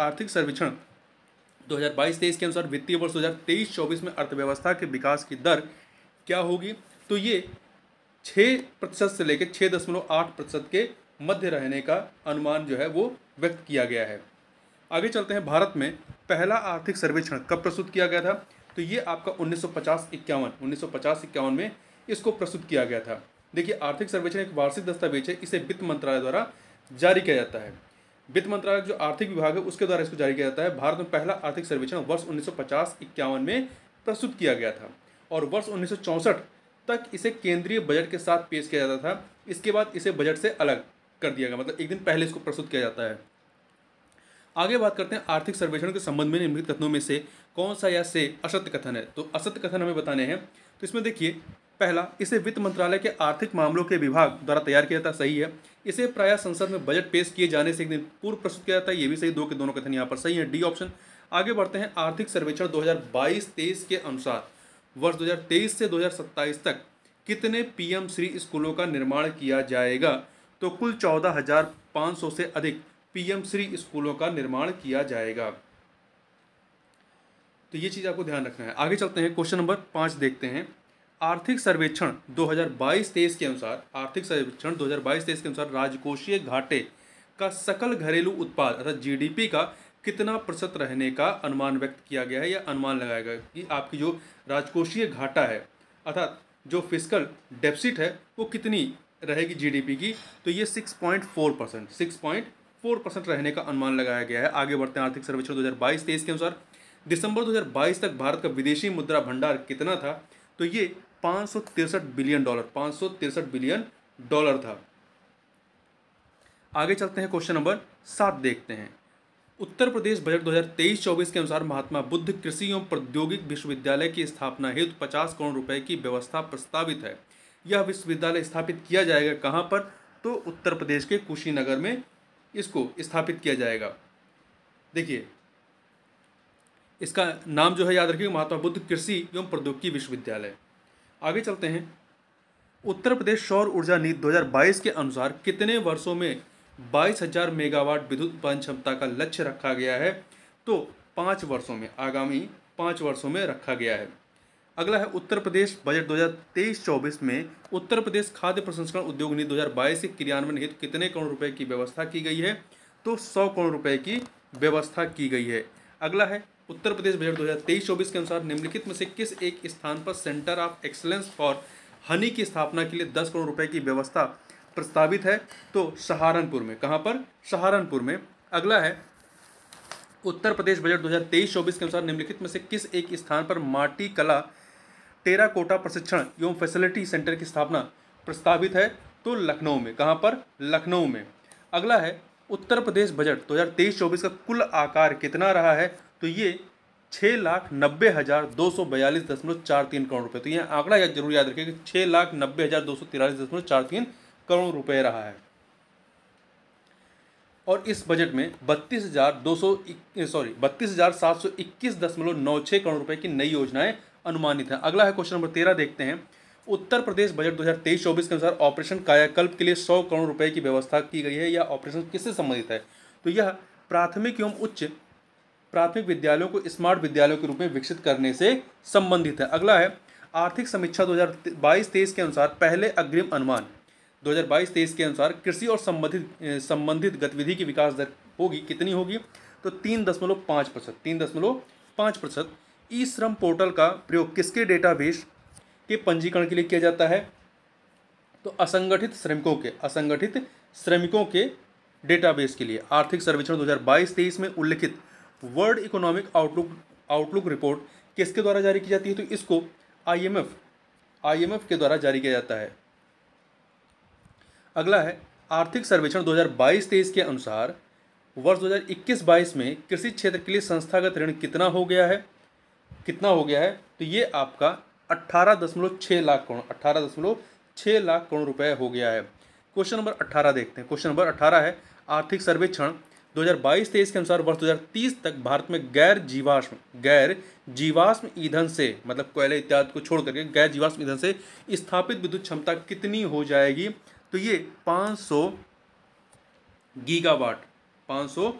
आर्थिक सर्वेक्षण 2022-23 के अनुसार वित्तीय वर्ष 2023-24 में अर्थव्यवस्था के विकास की दर क्या होगी तो ये छः प्रतिशत से लेकर छः दशमलव आठ प्रतिशत के मध्य रहने का अनुमान जो है वो व्यक्त किया गया है आगे चलते हैं भारत में पहला आर्थिक सर्वेक्षण कब प्रस्तुत किया गया था तो ये आपका उन्नीस सौ पचास इक्यावन उन्नीस सौ पचास इक्यावन में इसको प्रस्तुत किया गया था देखिए आर्थिक सर्वेक्षण एक वार्षिक दस्तावेज है इसे वित्त मंत्रालय द्वारा जारी किया जाता है वित्त मंत्रालय जो आर्थिक विभाग है उसके द्वारा इसको जारी किया जाता है भारत में पहला आर्थिक सर्वेक्षण वर्ष उन्नीस सौ में प्रस्तुत किया गया था और वर्ष उन्नीस तक इसे केंद्रीय बजट के साथ पेश किया जाता था इसके बाद इसे बजट से अलग कर दिया गया मतलब एक दिन पहले इसको प्रस्तुत किया जाता है आगे बात करते हैं आर्थिक सर्वेक्षण के संबंध में निम्नलिखित कथनों में से कौन सा या से असत्य कथन है तो असत्य कथन हमें बताने हैं तो इसमें देखिए पहला इसे वित्त मंत्रालय के आर्थिक मामलों के विभाग द्वारा तैयार किया जाता सही है इसे प्रायः संसद में बजट पेश किए जाने से एक दिन पूर्व प्रस्तुत किया जाता है ये भी सही दो के दोनों कथन यहाँ पर सही है डी ऑप्शन आगे बढ़ते हैं आर्थिक सर्वेक्षण 2022-23 के अनुसार वर्ष 2023 से 2027 तक कितने पीएम श्री स्कूलों का निर्माण किया जाएगा तो कुल 14,500 से अधिक पीएम श्री स्कूलों का निर्माण किया जाएगा तो ये चीज़ आपको ध्यान रखना है आगे चलते हैं क्वेश्चन नंबर पाँच देखते हैं आर्थिक सर्वेक्षण 2022-23 के अनुसार आर्थिक सर्वेक्षण 2022-23 के अनुसार राजकोषीय घाटे का सकल घरेलू उत्पाद अर्थात जीडीपी का कितना प्रतिशत रहने का अनुमान व्यक्त किया गया है या अनुमान लगाया गया कि आपकी जो राजकोषीय घाटा है अर्थात जो फिजिकल डेफिसिट है वो कितनी रहेगी जीडीपी की तो ये 6.4 percent six point four percent रहने का अनुमान लगाया गया है आगे बढ़ते हैं आर्थिक सर्वेक्षण 2022-23 के अनुसार दिसंबर 2022 तक भारत का विदेशी मुद्रा भंडार कितना था तो ये पाँच बिलियन डॉलर पाँच बिलियन डॉलर था आगे चलते हैं क्वेश्चन नंबर सात देखते हैं उत्तर प्रदेश बजट 2023-24 के अनुसार महात्मा बुद्ध कृषि एवं प्रौद्योगिक विश्वविद्यालय की स्थापना हेतु 50 करोड़ रुपए की व्यवस्था प्रस्तावित है यह विश्वविद्यालय स्थापित किया जाएगा कहाँ पर तो उत्तर प्रदेश के कुशीनगर में इसको स्थापित किया जाएगा देखिए इसका नाम जो है याद रखिए महात्मा बुद्ध कृषि एवं प्रौद्योगिकी विश्वविद्यालय आगे चलते हैं उत्तर प्रदेश सौर ऊर्जा नीति 2022 के अनुसार कितने वर्षों में 22,000 मेगावाट विद्युत उत्पादन क्षमता का लक्ष्य रखा गया है तो पाँच वर्षों में आगामी पाँच वर्षों में रखा गया है अगला है उत्तर प्रदेश बजट 2023-24 में उत्तर प्रदेश खाद्य प्रसंस्करण उद्योग नीति 2022 के क्रियान्वयन हेतु कितने करोड़ रुपए की व्यवस्था की गई है तो 100 करोड़ रुपए की व्यवस्था की गई है अगला है उत्तर प्रदेश बजट दो हजार के अनुसार निम्नलिखित में से किस एक स्थान पर centre of excellence for honey की स्थापना के लिए दस करोड़ रुपए की व्यवस्था प्रस्तावित है तो सहारनपुर में कहाँ पर सहारनपुर में अगला है उत्तर प्रदेश बजट 2023-24 के अनुसार निम्नलिखित में से किस एक स्थान पर माटी कला टेरा कोटा प्रशिक्षण एवं फैसिलिटी सेंटर की स्थापना प्रस्तावित है तो लखनऊ में कहाँ पर लखनऊ में अगला है उत्तर प्रदेश बजट 2023-24 का कुल आकार कितना रहा है तो ये छः लाख नब्बे हज़ार दो सौ बयालीस दशमलव चार तीन करोड़ रुपए तो ये आंकड़ा याद जरूर याद रखिए कि छः लाख नब्बे हज़ार दो सौ तिरालीस दशमलव चार तीन करोड़ रुपए रहा है और इस बजट में बत्तीस हज़ार दो सौ सॉरी बत्तीस हज़ार सात सौ इक्कीस दशमलव नौ छः करोड़ रुपए की नई योजनाएं अनुमानित हैं अगला है क्वेश्चन नंबर तेरह देखते हैं उत्तर प्रदेश बजट दो हजार तेईस चौबीस के अनुसार ऑपरेशन कायाकल्प के लिए सौ करोड़ रुपए की व्यवस्था की गई है यह ऑपरेशन किससे संबंधित है तो यह प्राथमिक एवं उच्च प्राथमिक विद्यालयों को स्मार्ट विद्यालयों के रूप में विकसित करने से संबंधित है अगला है आर्थिक समीक्षा 2022-23 के अनुसार पहले अग्रिम अनुमान 2022-23 के अनुसार कृषि और संबंधित संबंधित गतिविधि की विकास दर होगी कितनी होगी तो तीन दशमलव पाँच प्रतिशत तीन दशमलव पाँच प्रतिशत ई श्रम पोर्टल का प्रयोग किसके डेटाबेस के पंजीकरण के लिए किया जाता है तो असंगठित श्रमिकों के असंगठित श्रमिकों के डेटाबेस के लिए आर्थिक सर्वेक्षण 2022-23 में उल्लिखित world economic outlook outlook report किसके द्वारा जारी की जाती है तो इसको आईएमएफ आईएमएफ के द्वारा जारी किया जाता है अगला है आर्थिक सर्वेक्षण 2022-23 के अनुसार वर्ष 2021-22 में कृषि क्षेत्र के लिए संस्थागत ऋण कितना हो गया है कितना हो गया है तो ये आपका अट्ठारह दशमलव छः लाख करोड़ अट्ठारह दशमलव छः लाख करोड़ रुपए हो गया है क्वेश्चन नंबर अट्ठारह देखते हैं क्वेश्चन नंबर अट्ठारह है आर्थिक सर्वेक्षण 2022-23 के अनुसार वर्ष 2030 तक भारत में गैर जीवाश्म गैर जीवाश्म ईंधन से मतलब कोयले इत्यादि को छोड़ करके गैर जीवाश्म ईंधन से स्थापित विद्युत क्षमता कितनी हो जाएगी तो ये 500 गीगावाट 500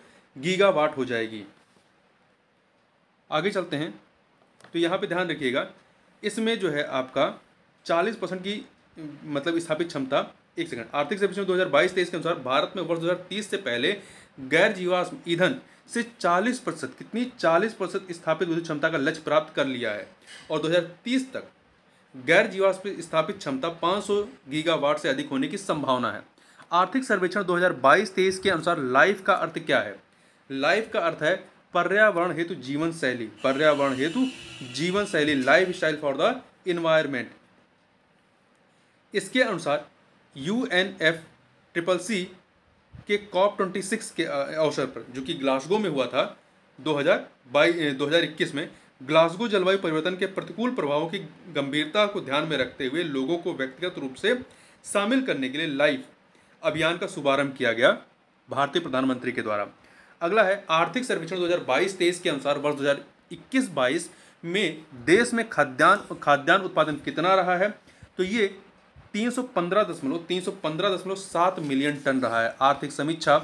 गीगावाट हो जाएगी आगे चलते हैं तो यहाँ पे ध्यान रखिएगा इसमें जो है आपका 40 परसेंट की मतलब स्थापित क्षमता एक सेकंड आर्थिक सर्वेक्षण 2022-23 के अनुसार भारत में वर्ष 2030 से पहले गैर जीवाश्म ईंधन से 40 प्रतिशत कितनी 40 प्रतिशत स्थापित विद्युत क्षमता का लक्ष्य प्राप्त कर लिया है और 2030 तक गैर जीवाश्म स्थापित क्षमता 500 गीगावाट से अधिक होने की संभावना है आर्थिक सर्वेक्षण 2022-23 के अनुसार लाइफ का अर्थ क्या है लाइफ का अर्थ है पर्यावरण हेतु जीवन शैली पर्यावरण हेतु जीवन शैली life style for the environment इसके अनुसार U N F triple C के कॉप ट्वेंटी सिक्स के अवसर पर जो कि ग्लासगो में हुआ था दो हज़ार बाई दो हज़ार इक्कीस में ग्लासगो जलवायु परिवर्तन के प्रतिकूल प्रभावों की गंभीरता को ध्यान में रखते हुए लोगों को व्यक्तिगत रूप से शामिल करने के लिए लाइफ अभियान का शुभारंभ किया गया भारतीय प्रधानमंत्री के द्वारा अगला है आर्थिक सर्वेक्षण 2022-23 के अनुसार वर्ष 2021-22 में देश में खाद्यान्न खाद्यान्न उत्पादन कितना रहा है तो ये तीन सौ पंद्रह दशमलव तीन सौ पंद्रह दशमलव सात मिलियन टन रहा है आर्थिक समीक्षा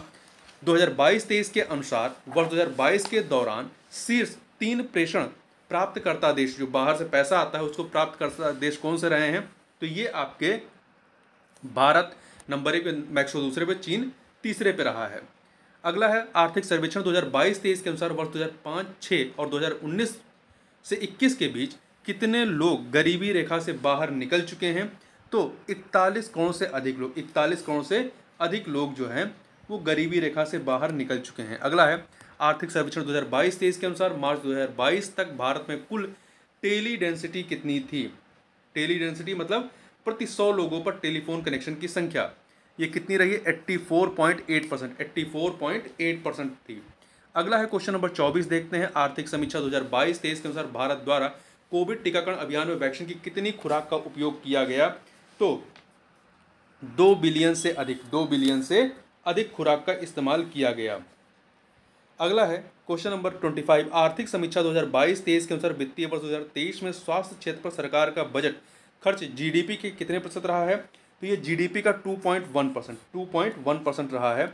2022-23 के अनुसार वर्ष 2022 के दौरान शीर्ष तीन प्रेषण प्राप्तकर्ता देश जो बाहर से पैसा आता है उसको प्राप्तकर्ता देश कौन से रहे हैं तो ये आपके भारत नंबर एक पे मैक्सो दूसरे पे चीन तीसरे पे रहा है अगला है आर्थिक सर्वेक्षण 2022-23 के अनुसार वर्ष 2005-6 और 2019 से 21 के बीच कितने लोग गरीबी रेखा से बाहर निकल चुके हैं तो इकतालीस करोड़ से अधिक लोग इकतालीस करोड़ से अधिक लोग जो हैं वो गरीबी रेखा से बाहर निकल चुके हैं अगला है आर्थिक सर्वेक्षण 2022 हज़ार के अनुसार मार्च 2022 तक भारत में कुल टेली डेंसिटी कितनी थी टेली डेंसिटी मतलब प्रति सौ लोगों पर टेलीफोन कनेक्शन की संख्या ये कितनी रही है एट परसेंट एट्टी परसेंट थी अगला है क्वेश्चन नंबर 24 देखते हैं आर्थिक समीक्षा 2022 तेईस के अनुसार भारत द्वारा कोविड टीकाकरण अभियान में वैक्सीन की कितनी खुराक का उपयोग किया गया तो दो बिलियन से अधिक दो बिलियन से अधिक खुराक का इस्तेमाल किया गया अगला है क्वेश्चन नंबर ट्वेंटी फाइव आर्थिक समीक्षा 2022-23 के अनुसार वित्तीय वर्ष 2023 में स्वास्थ्य क्षेत्र पर सरकार का बजट खर्च जीडीपी के कितने प्रतिशत रहा है तो ये जीडीपी का 2.1 परसेंट टू परसेंट रहा है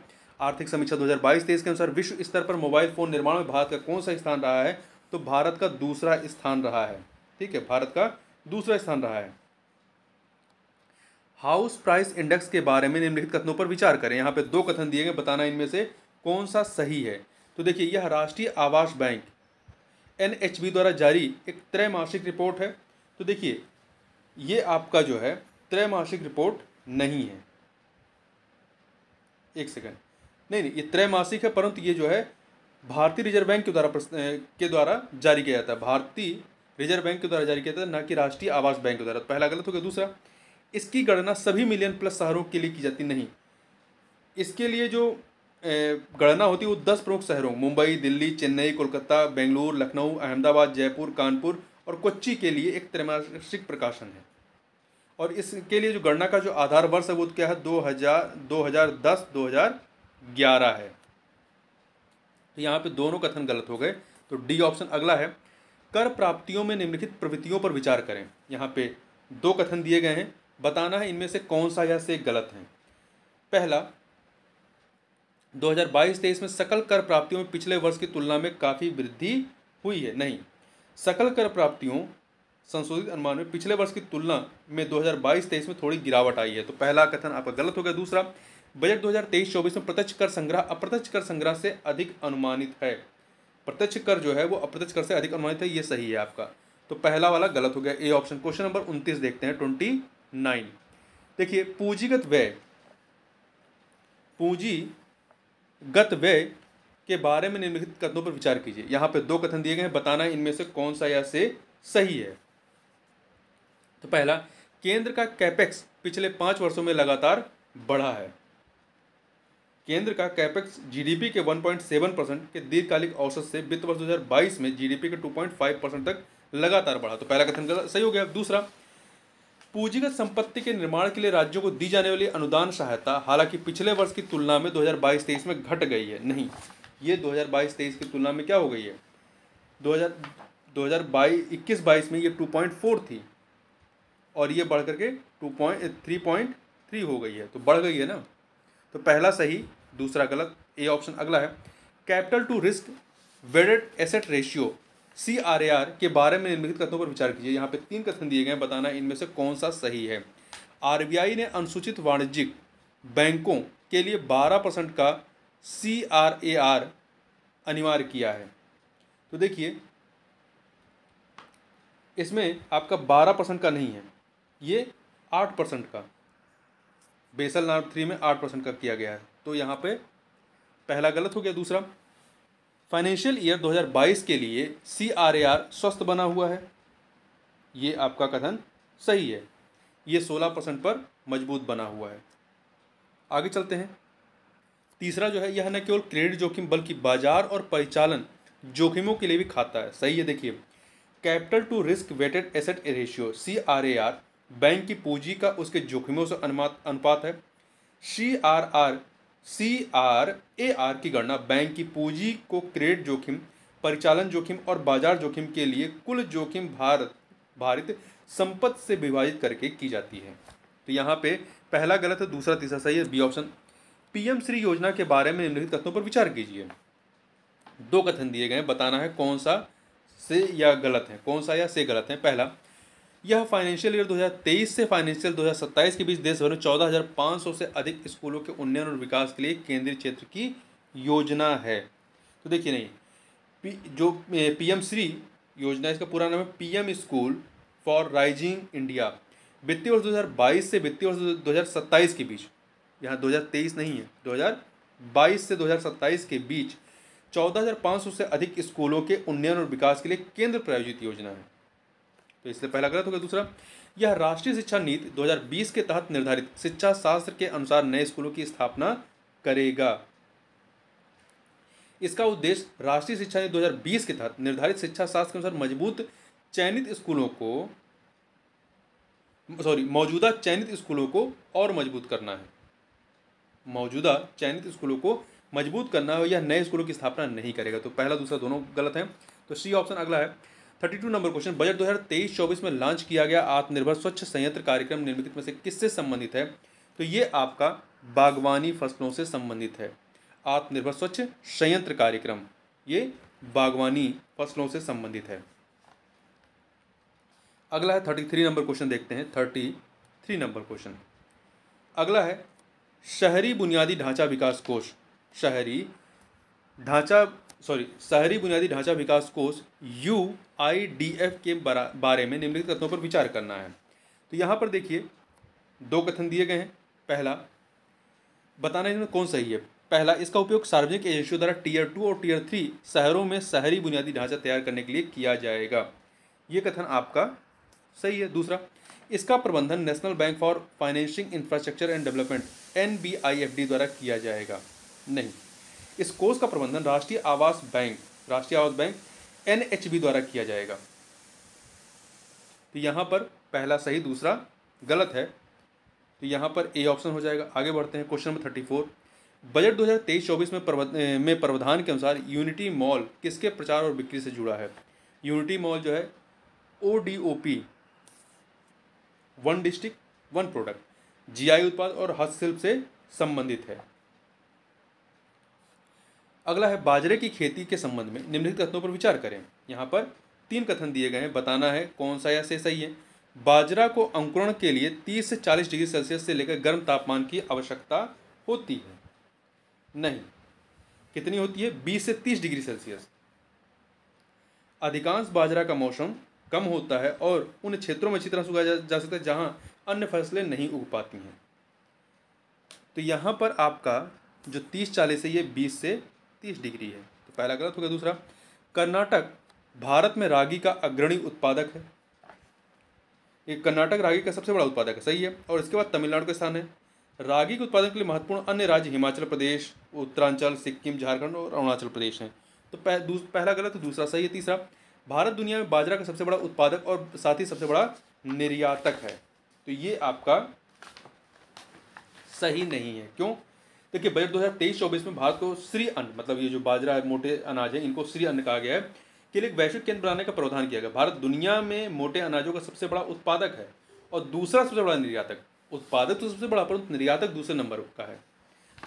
आर्थिक समीक्षा 2022-23 के अनुसार विश्व स्तर पर मोबाइल फ़ोन निर्माण में भारत का कौन सा स्थान रहा है तो भारत का दूसरा स्थान रहा है ठीक है भारत का दूसरा स्थान रहा है हाउस प्राइस इंडेक्स के बारे में निम्नलिखित कथनों पर विचार करें यहाँ पे दो कथन दिए गए बताना इनमें से कौन सा सही है तो देखिए यह राष्ट्रीय आवास बैंक एन द्वारा जारी एक त्रैमासिक रिपोर्ट है तो देखिए ये आपका जो है त्रैमासिक रिपोर्ट नहीं है एक सेकेंड नहीं नहीं ये त्रैमासिक है परंतु ये जो है भारतीय रिजर्व बैंक के द्वारा के द्वारा जारी किया जाता है भारतीय रिजर्व बैंक के द्वारा जारी किया जाता है ना कि राष्ट्रीय आवास बैंक के द्वारा तो पहला गलत हो गया दूसरा इसकी गणना सभी मिलियन प्लस शहरों के लिए की जाती नहीं इसके लिए जो गणना होती है वो दस प्रमुख शहरों मुंबई दिल्ली चेन्नई कोलकाता बेंगलुरु लखनऊ अहमदाबाद जयपुर कानपुर और कोच्चि के लिए एक त्रैमासिक प्रकाशन है और इसके लिए जो गणना का जो आधार वर्ष है वो क्या है दो हज़ार दो हज़ार दस दो हज़ार ग्यारह है तो यहाँ पे दोनों कथन गलत हो गए तो डी ऑप्शन अगला है कर प्राप्तियों में निम्नलिखित प्रवृत्तियों पर विचार करें यहाँ पे दो कथन दिए गए हैं बताना है इनमें से कौन सा या से गलत है पहला 2022-23 में सकल कर प्राप्तियों में पिछले वर्ष की तुलना में काफ़ी वृद्धि हुई है नहीं सकल कर प्राप्तियों संशोधित अनुमान में पिछले वर्ष की तुलना में 2022-23 में थोड़ी गिरावट आई है तो पहला कथन आपका गलत हो गया दूसरा बजट 2023-24 में प्रत्यक्ष कर संग्रह अप्रत्यक्ष कर संग्रह से अधिक अनुमानित है प्रत्यक्ष कर जो है वो अप्रत्यक्ष कर से अधिक अनुमानित है ये सही है आपका तो पहला वाला गलत हो गया ए ऑप्शन क्वेश्चन नंबर उनतीस देखते हैं ट्वेंटी नाइन देखिए पूंजीगत व्यय पूंजीगत व्यय के बारे में निम्नलिखित कथनों पर विचार कीजिए यहाँ पे दो कथन दिए गए हैं बताना इनमें से कौन सा या से सही है तो पहला केंद्र का कैपेक्स पिछले पाँच वर्षों में लगातार बढ़ा है केंद्र का कैपेक्स जीडीपी के 1.7 परसेंट के दीर्घकालिक औसत से वित्त वर्ष 2022 में जीडीपी के 2.5 परसेंट तक लगातार बढ़ा तो पहला कथन सही हो गया दूसरा पूंजीगत संपत्ति के निर्माण के लिए राज्यों को दी जाने वाली अनुदान सहायता हालांकि पिछले वर्ष की तुलना में 2022-23 में घट गई है नहीं ये 2022-23 की तुलना में क्या हो गई है 2000 2022 हजार में ये 2.4 थी और ये बढ़ करके two point three point three हो गई है तो बढ़ गई है ना तो पहला सही दूसरा गलत ए ऑप्शन अगला है capital to risk weighted asset ratio C R A R के बारे में निम्नलिखित कथनों पर विचार कीजिए यहाँ पे तीन कथन दिए गए बताना इनमें से कौन सा सही है आई ने अनुसूचित वाणिज्यिक बैंकों के लिए बारह परसेंट का सी आर ए आर अनिवार्य किया है तो देखिए इसमें आपका बारह परसेंट का नहीं है ये आठ परसेंट का बेसल नार्म थ्री में आठ परसेंट का किया गया है तो यहाँ पे पहला गलत हो गया दूसरा फाइनेंशियल ईयर 2022 के लिए सी आर ए आर स्वस्थ बना हुआ है ये आपका कथन सही है ये 16 परसेंट पर मजबूत बना हुआ है आगे चलते हैं तीसरा जो है यह न केवल क्रेडिट जोखिम बल्कि बाजार और परिचालन जोखिमों के लिए भी खाता है सही है देखिए capital to risk weighted asset ratio C R A R bank की पूंजी का उसके जोखिमों से अनुपात है C R R C R A R की गणना बैंक की पूंजी को क्रेडिट जोखिम परिचालन जोखिम और बाजार जोखिम के लिए कुल जोखिम भारत भारित संपत्ति से विभाजित करके की जाती है तो यहाँ पे पहला गलत है दूसरा तीसरा सही है बी ऑप्शन पीएम श्री योजना के बारे में निम्नलिखित कथनों पर विचार कीजिए दो कथन दिए गए बताना है कौन सा से या गलत है कौन सा या से गलत है पहला यह फाइनेंशियल ईयर 2023 से फाइनेंशियल 2027 के बीच देश भर में 14,500 से अधिक स्कूलों के उन्नयन और विकास के लिए केंद्रीय क्षेत्र की योजना है तो देखिए नहीं पी जो पीएम श्री योजना इसका पूरा नाम है PM school for rising India वित्तीय वर्ष 2022 से वित्तीय वर्ष 2027 के बीच यहाँ 2023 नहीं है 2022 से 2027 के बीच 14,500 से अधिक स्कूलों के उन्नयन और विकास के लिए केंद्र प्रायोजित योजना है तो इससे पहला गलत हो गया दूसरा यह राष्ट्रीय शिक्षा नीति 2020 के तहत निर्धारित शिक्षा शास्त्र के अनुसार नए स्कूलों की स्थापना करेगा इसका उद्देश्य राष्ट्रीय शिक्षा नीति 2020 के तहत निर्धारित शिक्षा शास्त्र के अनुसार मजबूत चयनित स्कूलों को सॉरी मौजूदा चयनित स्कूलों को और मजबूत करना है मौजूदा चयनित स्कूलों को मजबूत करना है यह नए स्कूलों की स्थापना नहीं करेगा तो पहला दूसरा दोनों गलत हैं तो सी ऑप्शन अगला है thirty two number question budget दो हज़ार तेईस चौबीस में लॉन्च किया गया आत्मनिर्भर स्वच्छ संयंत्र कार्यक्रम निर्मित में से किससे संबंधित है तो ये आपका बागवानी फसलों से संबंधित है आत्मनिर्भर स्वच्छ संयंत्र कार्यक्रम ये बागवानी फसलों से संबंधित है अगला है थर्टी थ्री नंबर क्वेश्चन देखते हैं थर्टी थ्री नंबर क्वेश्चन अगला है शहरी बुनियादी ढांचा विकास कोष शहरी ढांचा सॉरी शहरी बुनियादी ढांचा विकास कोष यू आई डी एफ के बारे में निम्नलिखित कथनों पर विचार करना है तो यहाँ पर देखिए दो कथन दिए गए हैं पहला बताना इनमें कौन सही है पहला इसका उपयोग सार्वजनिक एजेंसियों द्वारा टीयर टू और टीयर थ्री शहरों में शहरी बुनियादी ढांचा तैयार करने के लिए किया जाएगा ये कथन आपका सही है दूसरा इसका प्रबंधन national bank for financing infrastructure and development N द्वारा किया जाएगा नहीं इस कोष का प्रबंधन राष्ट्रीय आवास बैंक राष्ट्रीय आवास बैंक एन द्वारा किया जाएगा तो यहाँ पर पहला सही दूसरा गलत है तो यहाँ पर ए ऑप्शन हो जाएगा आगे बढ़ते हैं question number thirty four budget 2023-24 में प्रव में प्रावधान के अनुसार यूनिटी मॉल किसके प्रचार और बिक्री से जुड़ा है यूनिटी मॉल जो है O D O P one district one product GI उत्पाद और हस्तशिल्प से संबंधित है अगला है बाजरे की खेती के संबंध में निम्नलिखित कथनों पर विचार करें यहाँ पर तीन कथन दिए गए हैं बताना है कौन सा या से सही है बाजरा को अंकुरण के लिए 30 से 40 डिग्री सेल्सियस से लेकर गर्म तापमान की आवश्यकता होती है नहीं कितनी होती है 20 से 30 डिग्री सेल्सियस अधिकांश बाजरा का मौसम कम होता है और उन क्षेत्रों में अच्छी तरह सुखाया जा, जा सकता है जहाँ अन्य फसलें नहीं उग पाती हैं तो यहाँ पर आपका जो तीस चालीस है ये बीस से तीस डिग्री है तो पहला गलत हो गया दूसरा कर्नाटक भारत में रागी का अग्रणी उत्पादक है ये कर्नाटक रागी का सबसे बड़ा उत्पादक है सही है और इसके बाद तमिलनाडु का स्थान है रागी के उत्पादन के लिए महत्वपूर्ण अन्य राज्य हिमाचल प्रदेश उत्तरांचल सिक्किम झारखंड और अरुणाचल प्रदेश हैं तो पह, पहला गलत दूसरा सही है तीसरा भारत दुनिया में बाजरा का सबसे बड़ा उत्पादक और साथ ही सबसे बड़ा निर्यातक है तो ये आपका सही नहीं है क्यों देखिए बजट 2023-24 में भारत को श्री अन्न मतलब ये जो बाजरा मोटे अनाज है इनको श्री अन्न कहा गया है के लिए वैश्विक केंद्र बनाने का प्रावधान किया गया भारत दुनिया में मोटे अनाजों का सबसे बड़ा उत्पादक है और दूसरा सबसे बड़ा निर्यातक उत्पादक तो सबसे बड़ा परंतु निर्यातक दूसरे नंबर का है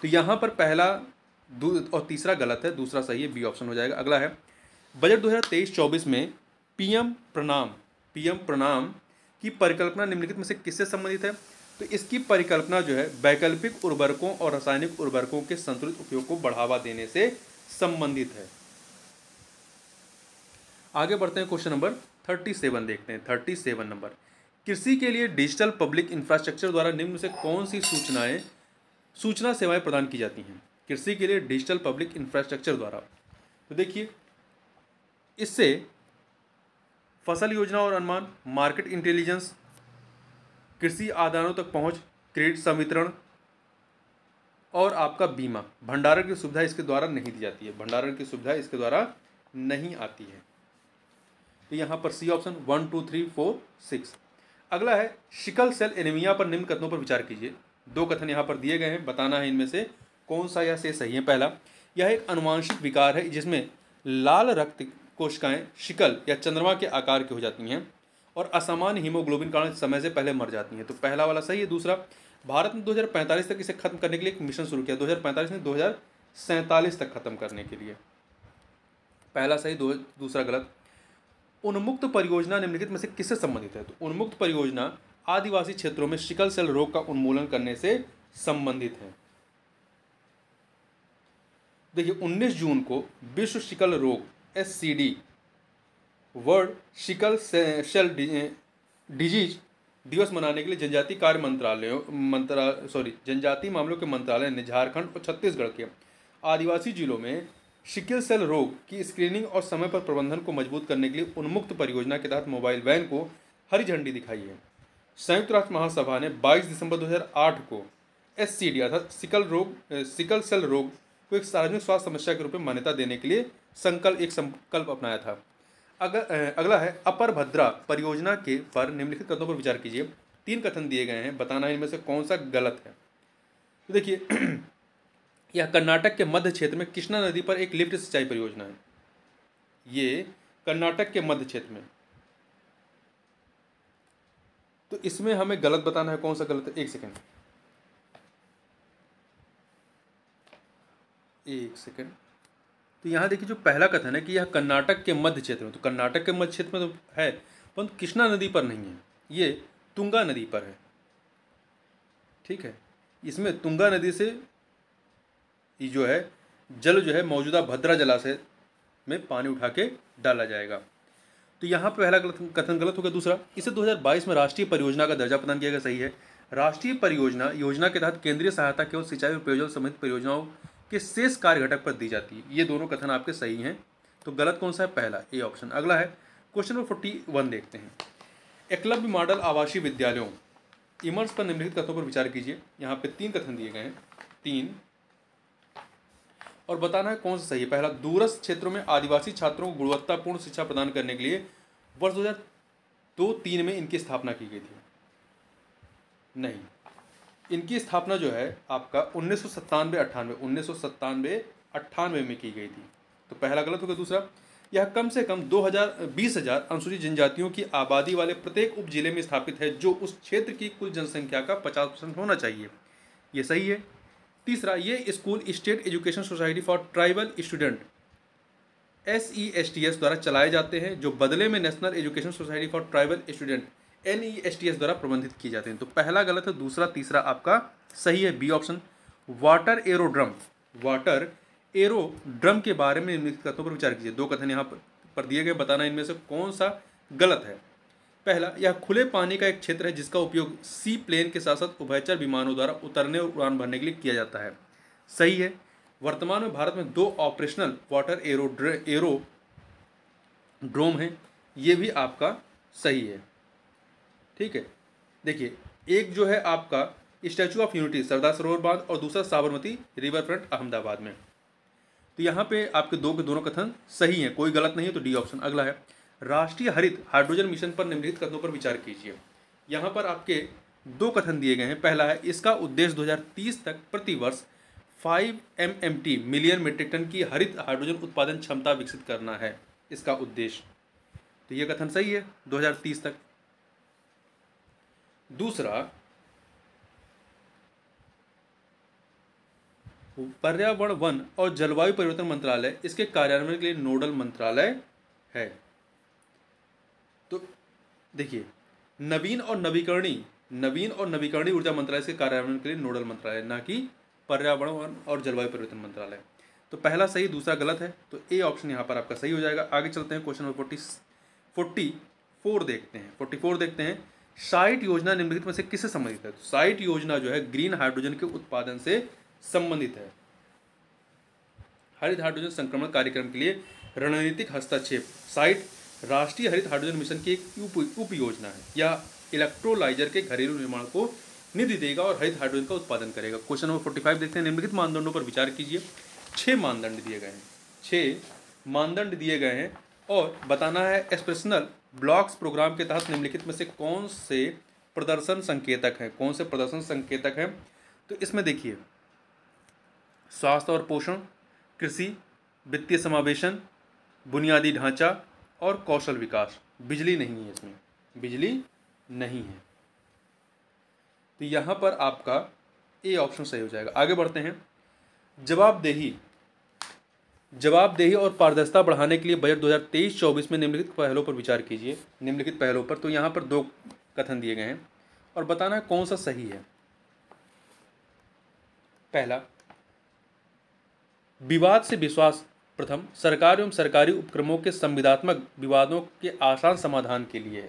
तो यहाँ पर पहला और तीसरा गलत है दूसरा सही है बी ऑप्शन हो जाएगा अगला है बजट दो हज़ार में पीएम प्रणाम पीएम प्रणाम की परिकल्पना निम्नलिखित में से किससे संबंधित है तो इसकी परिकल्पना जो है वैकल्पिक उर्वरकों और रासायनिक उर्वरकों के संतुलित उपयोग को बढ़ावा देने से संबंधित है आगे बढ़ते हैं क्वेश्चन नंबर थर्टी सेवन देखते हैं थर्टी सेवन नंबर कृषि के लिए डिजिटल पब्लिक इंफ्रास्ट्रक्चर द्वारा निम्न से कौन सी सूचनाएं सूचना सेवाएं प्रदान की जाती हैं कृषि के लिए डिजिटल पब्लिक इंफ्रास्ट्रक्चर द्वारा तो देखिए इससे फसल योजना और अनुमान मार्केट इंटेलिजेंस कृषि आदानों तक पहुँच क्रेडिट संवितरण और आपका बीमा भंडारण की सुविधा इसके द्वारा नहीं दी जाती है भंडारण की सुविधा इसके द्वारा नहीं आती है तो यहाँ पर C option one two three four six अगला है शिकल सेल एनीमिया पर निम्न कथनों पर विचार कीजिए दो कथन यहाँ पर दिए गए हैं बताना है इनमें से कौन सा यह से सही है पहला यह एक अनुवांशिक विकार है जिसमें लाल रक्त कोशिकाएं शिकल या चंद्रमा के आकार की हो जाती हैं और असमान हीमोग्लोबिन कारण समय से पहले मर जाती हैं तो पहला वाला सही है दूसरा भारत ने 2045 तक इसे खत्म करने के लिए एक मिशन शुरू किया 2045 ने दो तक खत्म करने के लिए पहला सही दूसरा गलत उन्मुक्त परियोजना निम्नलिखित में से किससे संबंधित है तो उन्मुक्त परियोजना आदिवासी क्षेत्रों में शिकल सेल रोग का उन्मूलन करने से संबंधित है देखिए 19 जून को विश्व शिकल रोग एस वर्ल्ड शिकल सेल डिजीज दिवस मनाने के लिए जनजाति कार्य मंत्रालयों मंत्रा सॉरी जनजाति मामलों के मंत्रालय ने झारखंड और छत्तीसगढ़ के आदिवासी जिलों में शिकिल सेल रोग की स्क्रीनिंग और समय पर प्रबंधन को मजबूत करने के लिए उन्मुक्त परियोजना के तहत मोबाइल वैन को हरी झंडी दिखाई है संयुक्त राष्ट्र महासभा ने 22 दिसंबर 2008 को एस सी डी अर्थात सिकल रोग सिकल सेल रोग को एक सार्वजनिक स्वास्थ्य समस्या के रूप में मान्यता देने के लिए संकल्प एक संकल्प अपनाया था अगर अगला है अपर भद्रा परियोजना के पर निम्नलिखित कथनों पर विचार कीजिए तीन कथन दिए गए हैं बताना इनमें से कौन सा गलत है तो देखिए यह कर्नाटक के मध्य क्षेत्र में कृष्णा नदी पर एक लिफ्ट सिंचाई परियोजना है ये कर्नाटक के मध्य क्षेत्र में तो इसमें हमें गलत बताना है कौन सा गलत है एक सेकेंड एक सेकेंड तो यहाँ देखिए जो पहला कथन है कि यह कर्नाटक के मध्य क्षेत्र में तो कर्नाटक के मध्य क्षेत्र में तो है परंतु कृष्णा नदी पर नहीं है ये तुंगा नदी पर है ठीक है इसमें तुंगा नदी से ये जो है जल जो है मौजूदा भद्रा जलाशय में पानी उठा के डाला जाएगा तो यहाँ पर पहला कथन गलत हो गया दूसरा इसे 2022 में राष्ट्रीय परियोजना का दर्जा प्रदान किया गया सही है राष्ट्रीय परियोजना योजना के तहत केंद्रीय सहायता केवल सिंचाई और पेयजल संबंधित परियोजनाओं के शेष कार्य घटक पर दी जाती है ये दोनों कथन आपके सही हैं तो गलत कौन सा है पहला ए ऑप्शन अगला है क्वेश्चन नंबर फोर्टी वन देखते हैं एकलव्य मॉडल आवासीय विद्यालयों इमर्स पर निम्नलिखित कथों पर विचार कीजिए यहाँ पे तीन कथन दिए गए हैं तीन और बताना है कौन सा सही है पहला दूरस्थ क्षेत्रों में आदिवासी छात्रों को गुणवत्तापूर्ण शिक्षा प्रदान करने के लिए वर्ष दो हज़ार दो तीन में इनकी स्थापना की गई थी नहीं इनकी स्थापना जो है आपका उन्नीस सौ सत्तानवे अट्ठानवे उन्नीस सौ सत्तानवे अट्ठानवे में की गई थी तो पहला गलत हो गया दूसरा यह कम से कम दो हज़ार बीस हज़ार अनुसूचित जनजातियों की आबादी वाले प्रत्येक उप जिले में स्थापित है जो उस क्षेत्र की कुल जनसंख्या का पचास परसेंट होना चाहिए ये सही है तीसरा ये school state education society for tribal student S E S T S द्वारा चलाए जाते हैं जो बदले में national education society for tribal student N E S S T द्वारा प्रबंधित किए जाते हैं तो पहला गलत है दूसरा तीसरा आपका सही है B option water aerodrome water aerodrome के बारे में निम्नलिखित कथनों पर विचार कीजिए दो कथन यहाँ पर दिए गए बताना इनमें से कौन सा गलत है पहला यह खुले पानी का एक क्षेत्र है जिसका उपयोग सी प्लेन के साथ साथ उभयचर विमानों द्वारा उतरने और उड़ान भरने के लिए किया जाता है सही है वर्तमान में भारत में दो operational water aero aerodrome हैं ये भी आपका सही है ठीक है देखिए एक जो है आपका स्टैचू ऑफ यूनिटी सरदार सरोवर बांध और दूसरा साबरमती रिवर फ्रंट अहमदाबाद में तो यहाँ पे आपके दो के दोनों कथन सही हैं कोई गलत नहीं है तो डी ऑप्शन अगला है राष्ट्रीय हरित हाइड्रोजन मिशन पर निम्नलिखित कथनों पर विचार कीजिए यहाँ पर आपके दो कथन दिए गए हैं पहला है इसका उद्देश्य 2030 तक प्रतिवर्ष 5 M M T million metric tonne की हरित हाइड्रोजन उत्पादन क्षमता विकसित करना है इसका उद्देश्य तो ये कथन सही है 2030 तक दूसरा पर्यावरण वन और जलवायु परिवर्तन मंत्रालय इसके कार्यान्वयन के लिए नोडल मंत्रालय है तो देखिए नवीन और नवीकरणीय नवीन और नवीकरणीय ऊर्जा मंत्रालय इसके कार्यान्वयन के लिए नोडल मंत्रालय ना कि पर्यावरण वन और जलवायु परिवर्तन मंत्रालय तो पहला सही दूसरा गलत है तो ए ऑप्शन यहाँ पर आपका सही हो जाएगा आगे चलते हैं question number forty forty four देखते हैं फोर्टी फोर देखते हैं साइट योजना निम्नलिखित में से किससे संबंधित है तो साइट योजना जो है ग्रीन हाइड्रोजन के उत्पादन से संबंधित है हरित हाइड्रोजन संक्रमण कार्यक्रम के लिए रणनीतिक हस्तक्षेप साइट राष्ट्रीय हरित हाइड्रोजन मिशन की एक उप योजना है या इलेक्ट्रोलाइजर के घरेलू निर्माण को निधि देगा और हरित हाइड्रोजन का उत्पादन करेगा क्वेश्चन नंबर फोर्टी फाइव देखते हैं निम्नलिखित मानदंडों पर विचार कीजिए छः मानदंड दिए गए हैं छः मानदंड दिए गए हैं और बताना है एक्सप्रेशनल ब्लॉक्स प्रोग्राम के तहत निम्नलिखित में से कौन से प्रदर्शन संकेतक हैं कौन से प्रदर्शन संकेतक हैं तो इसमें देखिए स्वास्थ्य और पोषण कृषि वित्तीय समावेशन बुनियादी ढांचा और कौशल विकास बिजली नहीं है इसमें बिजली नहीं है तो यहाँ पर आपका ए ऑप्शन सही हो जाएगा आगे बढ़ते हैं जवाबदेही जवाबदेही और पारदर्शिता बढ़ाने के लिए बजट 2023-24 में निम्नलिखित पहलों पर विचार कीजिए निम्नलिखित पहलों पर तो यहाँ पर दो कथन दिए गए हैं और बताना है कौन सा सही है पहला विवाद से विश्वास प्रथम सरकार एवं सरकारी उपक्रमों के संविधात्मक विवादों के आसान समाधान के लिए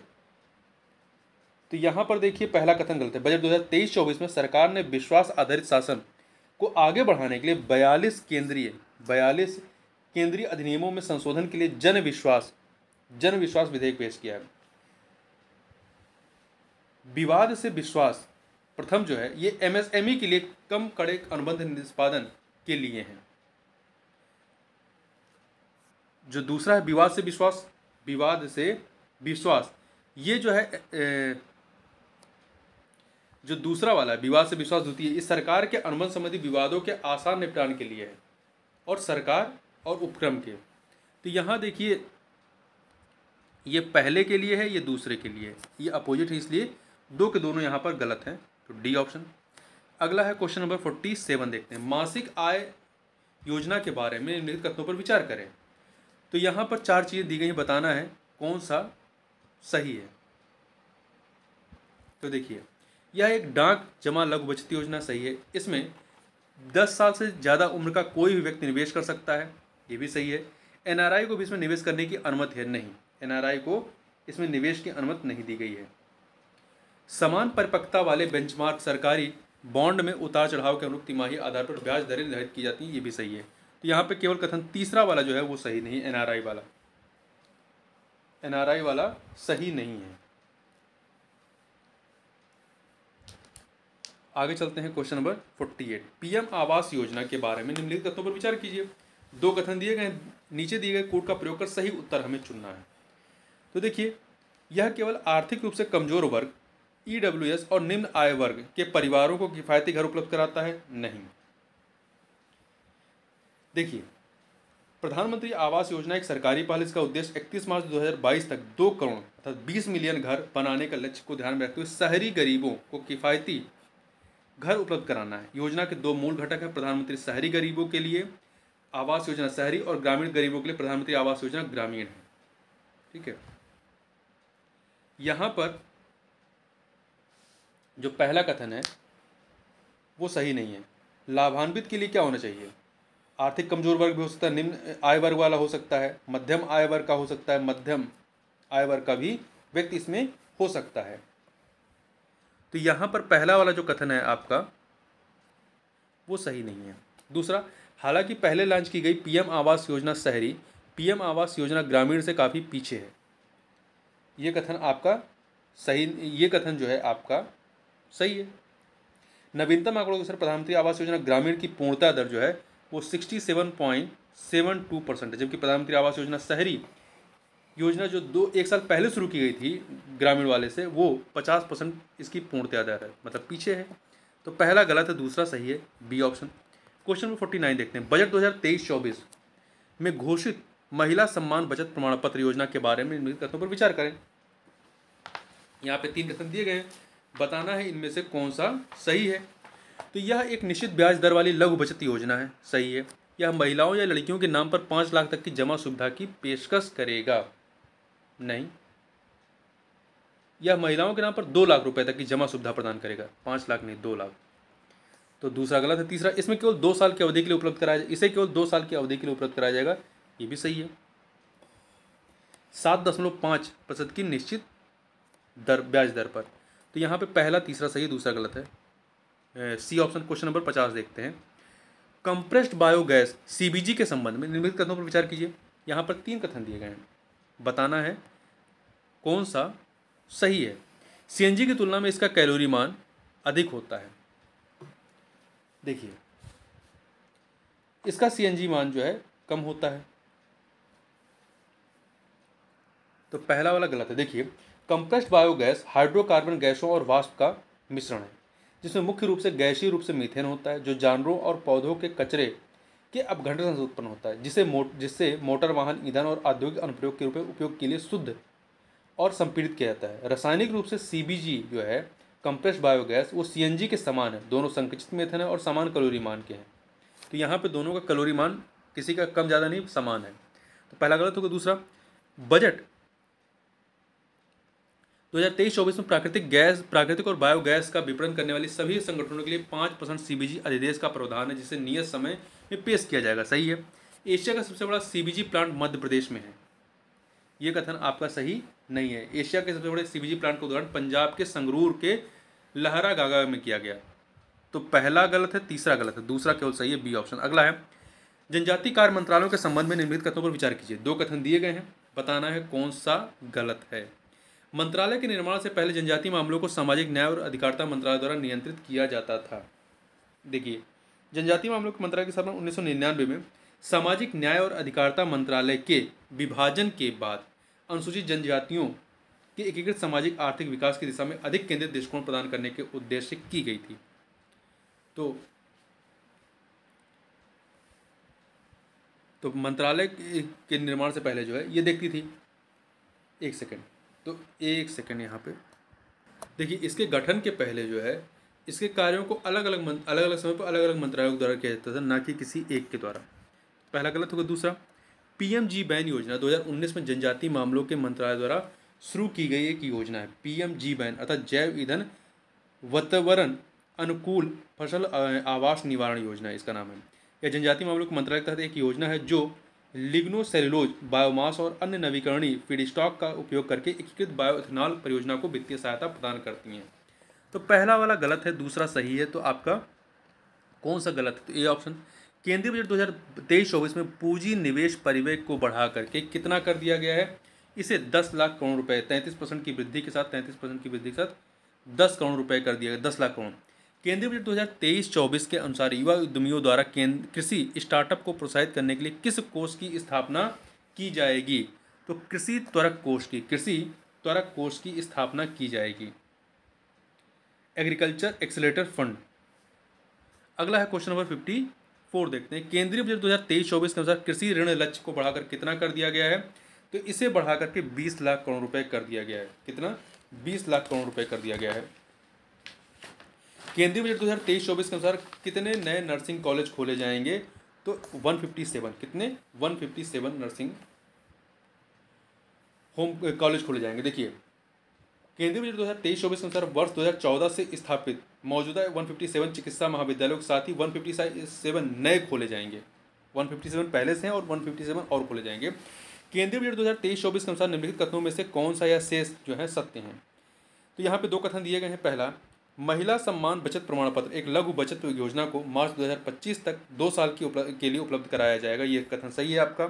तो यहाँ पर देखिए पहला कथन गलत है बजट 2023-24 में सरकार ने विश्वास आधारित शासन को आगे बढ़ाने के लिए बयालीस केंद्रीय बयालीस केंद्रीय अधिनियमों में संशोधन के लिए जन विश्वास जन विश्वास विधेयक पेश किया है विवाद से विश्वास प्रथम जो है ये एमएसएमई e के लिए कम कड़े अनुबंध निष्पादन के लिए हैं जो दूसरा है विवाद से विश्वास विवाद से विश्वास ये जो है ए, जो दूसरा वाला है विवाद से विश्वास द्वितीय इस सरकार के अनुबंध संबंधी विवादों के आसान निपटान के लिए है और सरकार और उपक्रम के तो यहाँ देखिए ये पहले के लिए है ये दूसरे के लिए ये अपोजिट है इसलिए दो के दोनों यहाँ पर गलत हैं तो डी ऑप्शन अगला है क्वेश्चन नंबर फोर्टी सेवन देखते हैं मासिक आय योजना के बारे में निम्नलिखित कथनों पर विचार करें तो यहाँ पर चार चीज़ें दी गई बताना है कौन सा सही है तो देखिए यह एक डाक जमा लघु बचत योजना सही है इसमें दस साल से ज़्यादा उम्र का कोई भी व्यक्ति निवेश कर सकता है ये भी सही है एनआरआई को भी इसमें निवेश करने की अनुमति है नहीं एनआरआई को इसमें निवेश की अनुमति नहीं दी गई है समान परिपक्वता वाले बेंचमार्क सरकारी बॉन्ड में उतार चढ़ाव के अनुरूप तिमाही आधार पर ब्याज दरें निर्धारित की जाती हैं ये भी सही है तो यहाँ पे केवल कथन तीसरा वाला जो है वो सही नहीं एन वाला एन वाला सही नहीं है आगे चलते हैं question number forty eight P आवास योजना के बारे में निम्नलिखित कथनों पर विचार कीजिए दो कथन दिए गए नीचे दिए गए कोड का प्रयोग कर सही उत्तर हमें चुनना है तो देखिए यह केवल आर्थिक रूप से कमजोर वर्ग ई e और निम्न आय वर्ग के परिवारों को किफायती घर उपलब्ध कराता है नहीं देखिए प्रधानमंत्री आवास योजना एक सरकारी पहल इसका उद्देश्य 31 मार्च 2022 तक दो करोड़ अर्थात 20 मिलियन घर बनाने का लक्ष्य को ध्यान में रखते हुए शहरी गरीबों को किफायती घर उपलब्ध कराना है योजना के दो मूल घटक हैं प्रधानमंत्री शहरी गरीबों के लिए आवास योजना शहरी और ग्रामीण गरीबों के लिए प्रधानमंत्री आवास योजना ग्रामीण है ठीक है यहाँ पर जो पहला कथन है वो सही नहीं है लाभान्वित के लिए क्या होना चाहिए आर्थिक कमजोर वर्ग भी हो सकता है निम्न आय वर्ग वाला हो सकता है मध्यम आय वर्ग का हो सकता है मध्यम आय वर्ग का भी व्यक्ति इसमें हो सकता है तो यहाँ पर पहला वाला जो कथन है आपका वो सही नहीं है दूसरा हालांकि पहले लॉन्च की गई पीएम आवास योजना शहरी पीएम आवास योजना ग्रामीण से काफ़ी पीछे है ये कथन आपका सही ये कथन जो है आपका सही है नवीनतम आंकड़ों के अनुसार प्रधानमंत्री आवास योजना ग्रामीण की पूर्णता दर जो है वो sixty seven point seven two percent है जबकि प्रधानमंत्री आवास योजना शहरी योजना जो दो एक साल पहले शुरू की गई थी ग्रामीण वाले से वो पचास परसेंट इसकी पूर्णतया दर है मतलब पीछे है तो पहला गलत है दूसरा सही है B option question number forty nine देखते हैं बजट दो हज़ार तेईस चौबीस में घोषित महिला सम्मान बचत प्रमाण पत्र योजना के बारे में इन कथनों पर विचार करें यहाँ पे तीन कथन दिए गए हैं बताना है इनमें से कौन सा सही है तो यह एक निश्चित ब्याज दर वाली लघु बचत योजना है सही है यह महिलाओं या लड़कियों के नाम पर पाँच लाख तक की जमा सुविधा की पेशकश करेगा नहीं यह महिलाओं के नाम पर दो लाख रुपए तक की जमा सुविधा प्रदान करेगा पाँच लाख नहीं दो लाख तो दूसरा गलत है तीसरा इसमें केवल दो साल की अवधि के लिए उपलब्ध कराया जाए इसे केवल दो साल की अवधि के लिए उपलब्ध कराया जाएगा ये भी सही है सात दशमलव पाँच प्रतिशत की निश्चित दर ब्याज दर पर तो यहाँ पे पहला तीसरा सही दूसरा गलत है सी ऑप्शन क्वेश्चन नंबर पचास देखते हैं कंप्रेस्ड बायोगैस सीबीजी के संबंध में निर्मित कथनों पर विचार कीजिए यहाँ पर तीन कथन दिए गए हैं बताना है कौन सा सही है सी की तुलना में इसका कैलोरी मान अधिक होता है देखिए इसका सी मान जो है कम होता है तो पहला वाला गलत है देखिए कंप्रेस्ड बायोगैस हाइड्रोकार्बन गैसों और वाष्प का मिश्रण है जिसमें मुख्य रूप से गैसीय रूप से मीथेन होता है जो जानवरों और पौधों के कचरे कि अपघटन उत्पन्न होता है जिसे मोट जिससे मोटर वाहन ईंधन और औद्योगिक अनुप्रयोग के रूप में उपयोग के लिए शुद्ध और संपीड़ित किया जाता है रासायनिक रूप से सी जो है कंप्रेस्ड बायोगैस वो सी के समान है दोनों संकुचित मेथन है और समान कलोरी मान के हैं तो यहाँ पर दोनों का कलोरी मान किसी का कम ज़्यादा नहीं समान है तो पहला गलत होगा दूसरा बजट दो हज़ार तेईस चौबीस में प्राकृतिक गैस प्राकृतिक और बायोगैस का विपणन करने वाले सभी संगठनों के लिए पाँच परसेंट सी अधिदेश का प्रावधान है जिसे नियत समय में पेश किया जाएगा सही है एशिया का सबसे बड़ा सी प्लांट मध्य प्रदेश में है ये कथन आपका सही नहीं है एशिया के सबसे बड़े सी प्लांट का उदाहरण पंजाब के संगरूर के लहरा गागा में किया गया तो पहला गलत है तीसरा गलत है दूसरा केवल सही है बी ऑप्शन अगला है जनजाति कार्य मंत्रालयों के संबंध में निर्मित कथनों पर विचार कीजिए दो कथन दिए गए हैं बताना है कौन सा गलत है मंत्रालय के निर्माण से पहले जनजातीय मामलों को सामाजिक न्याय और अधिकारिता मंत्रालय द्वारा नियंत्रित किया जाता था देखिए जनजातीय मामलों के मंत्रालय की स्थापना उन्नीस में सामाजिक न्याय और अधिकारिता मंत्रालय के विभाजन के बाद अनुसूचित जनजातियों के एकीकृत सामाजिक आर्थिक विकास की दिशा में अधिक केंद्रित दृष्टिकोण प्रदान करने के उद्देश्य की गई थी तो तो मंत्रालय के निर्माण से पहले जो है ये देखती थी एक सेकेंड तो एक सेकेंड यहाँ पे देखिए इसके गठन के पहले जो है इसके कार्यों को अलग अलग अलग अलग समय पर अलग अलग मंत्रालयों के द्वारा किया जाता था ना कि किसी एक के द्वारा पहला गलत होगा दूसरा पीएम जी बैन योजना 2019 में जनजातीय मामलों के मंत्रालय द्वारा शुरू की गई एक योजना है पीएम जी बैन अर्थात जैव ईंधन वातावरण अनुकूल फसल आवास निवारण योजना इसका नाम है यह जनजातीय मामलों के मंत्रालय के तहत एक योजना है जो लिग्नोसेलुलोज बायोमास और अन्य नवीकरणीय फीडस्टॉक का उपयोग करके एकीकृत बायोएथेनॉल परियोजना को वित्तीय सहायता प्रदान करती हैं तो पहला वाला गलत है दूसरा सही है तो आपका कौन सा गलत है तो ए ऑप्शन केंद्रीय बजट दो हज़ार तेईस चौबीस में पूंजी निवेश परिवेश को बढ़ा करके कितना कर दिया गया है इसे दस लाख करोड़ रुपए तैंतीस परसेंट की वृद्धि के साथ तैंतीस परसेंट की वृद्धि के साथ दस करोड़ रुपए कर दिया गया दस लाख करोड़ केंद्रीय बजट 2023-24 के अनुसार युवा उद्यमियों द्वारा कृषि स्टार्टअप को प्रोत्साहित करने के लिए किस कोष की स्थापना की जाएगी तो कृषि त्वरक कोष की कृषि त्वरक कोष की स्थापना की जाएगी एग्रीकल्चर एक्सलेटर फंड अगला है क्वेश्चन नंबर फिफ्टी फोर देखते हैं केंद्रीय बजट 2023-24 के अनुसार कृषि ऋण लक्ष्य को बढ़ाकर कितना कर दिया गया है तो इसे बढ़ाकर के 20 लाख करोड़ रुपए कर दिया गया है कितना 20 लाख करोड़ रुपए कर दिया गया है केंद्रीय बजट दो हज़ार तेईस चौबीस के अनुसार कितने नए नर्सिंग कॉलेज खोले जाएंगे तो वन फिफ्टी सेवन कितने one fifty seven nursing home college खोले जाएंगे देखिए केंद्रीय बजट दो हज़ार तेईस चौबीस के अनुसार वर्ष दो हज़ार चौदह से स्थापित मौजूदा वन फिफ्टी सेवन चिकित्सा महाविद्यालयों के साथ ही वन फिफ्टी सेवन नए खोले जाएंगे वन फिफ्टी सेवन पहले से हैं और वन फिफ्टी सेवन और खोले जाएंगे केंद्रीय बजट दो हज़ार तेईस चौबीस के अनुसार निम्नलिखित कथनों में से कौन सा या शेष जो है सत्य हैं तो यहाँ पे दो कथन दिए गए हैं पहला महिला सम्मान बचत प्रमाण पत्र एक लघु बचत योजना को मार्च 2025 तक दो साल की के लिए उपलब्ध कराया जाएगा ये कथन सही है आपका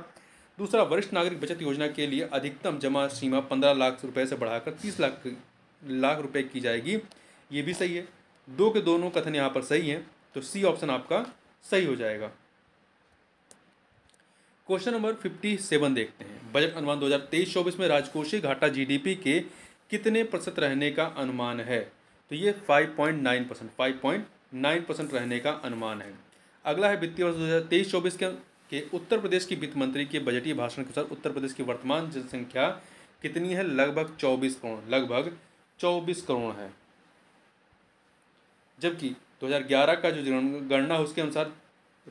दूसरा वरिष्ठ नागरिक बचत योजना के लिए अधिकतम जमा सीमा पंद्रह लाख रुपए से बढ़ाकर तीस लाख लाख रुपए की जाएगी ये भी सही है दो के दोनों कथन यहाँ पर सही हैं तो सी ऑप्शन आपका सही हो जाएगा क्वेश्चन नंबर फिफ्टी सेवन देखते हैं बजट अनुमान तेईस चौबीस में राजकोषीय घाटा जीडीपी के कितने प्रतिशत रहने का अनुमान है तो ये 5.9 परसेंट फाइव परसेंट रहने का अनुमान है अगला है वित्तीय वर्ष दो हज़ार तेईस चौबीस के, के उत्तर प्रदेश की वित्त मंत्री के बजटीय भाषण के अनुसार उत्तर प्रदेश की वर्तमान जनसंख्या कितनी है लगभग चौबीस करोड़ लगभग चौबीस करोड़ है जबकि 2011 का जो गणना है उसके अनुसार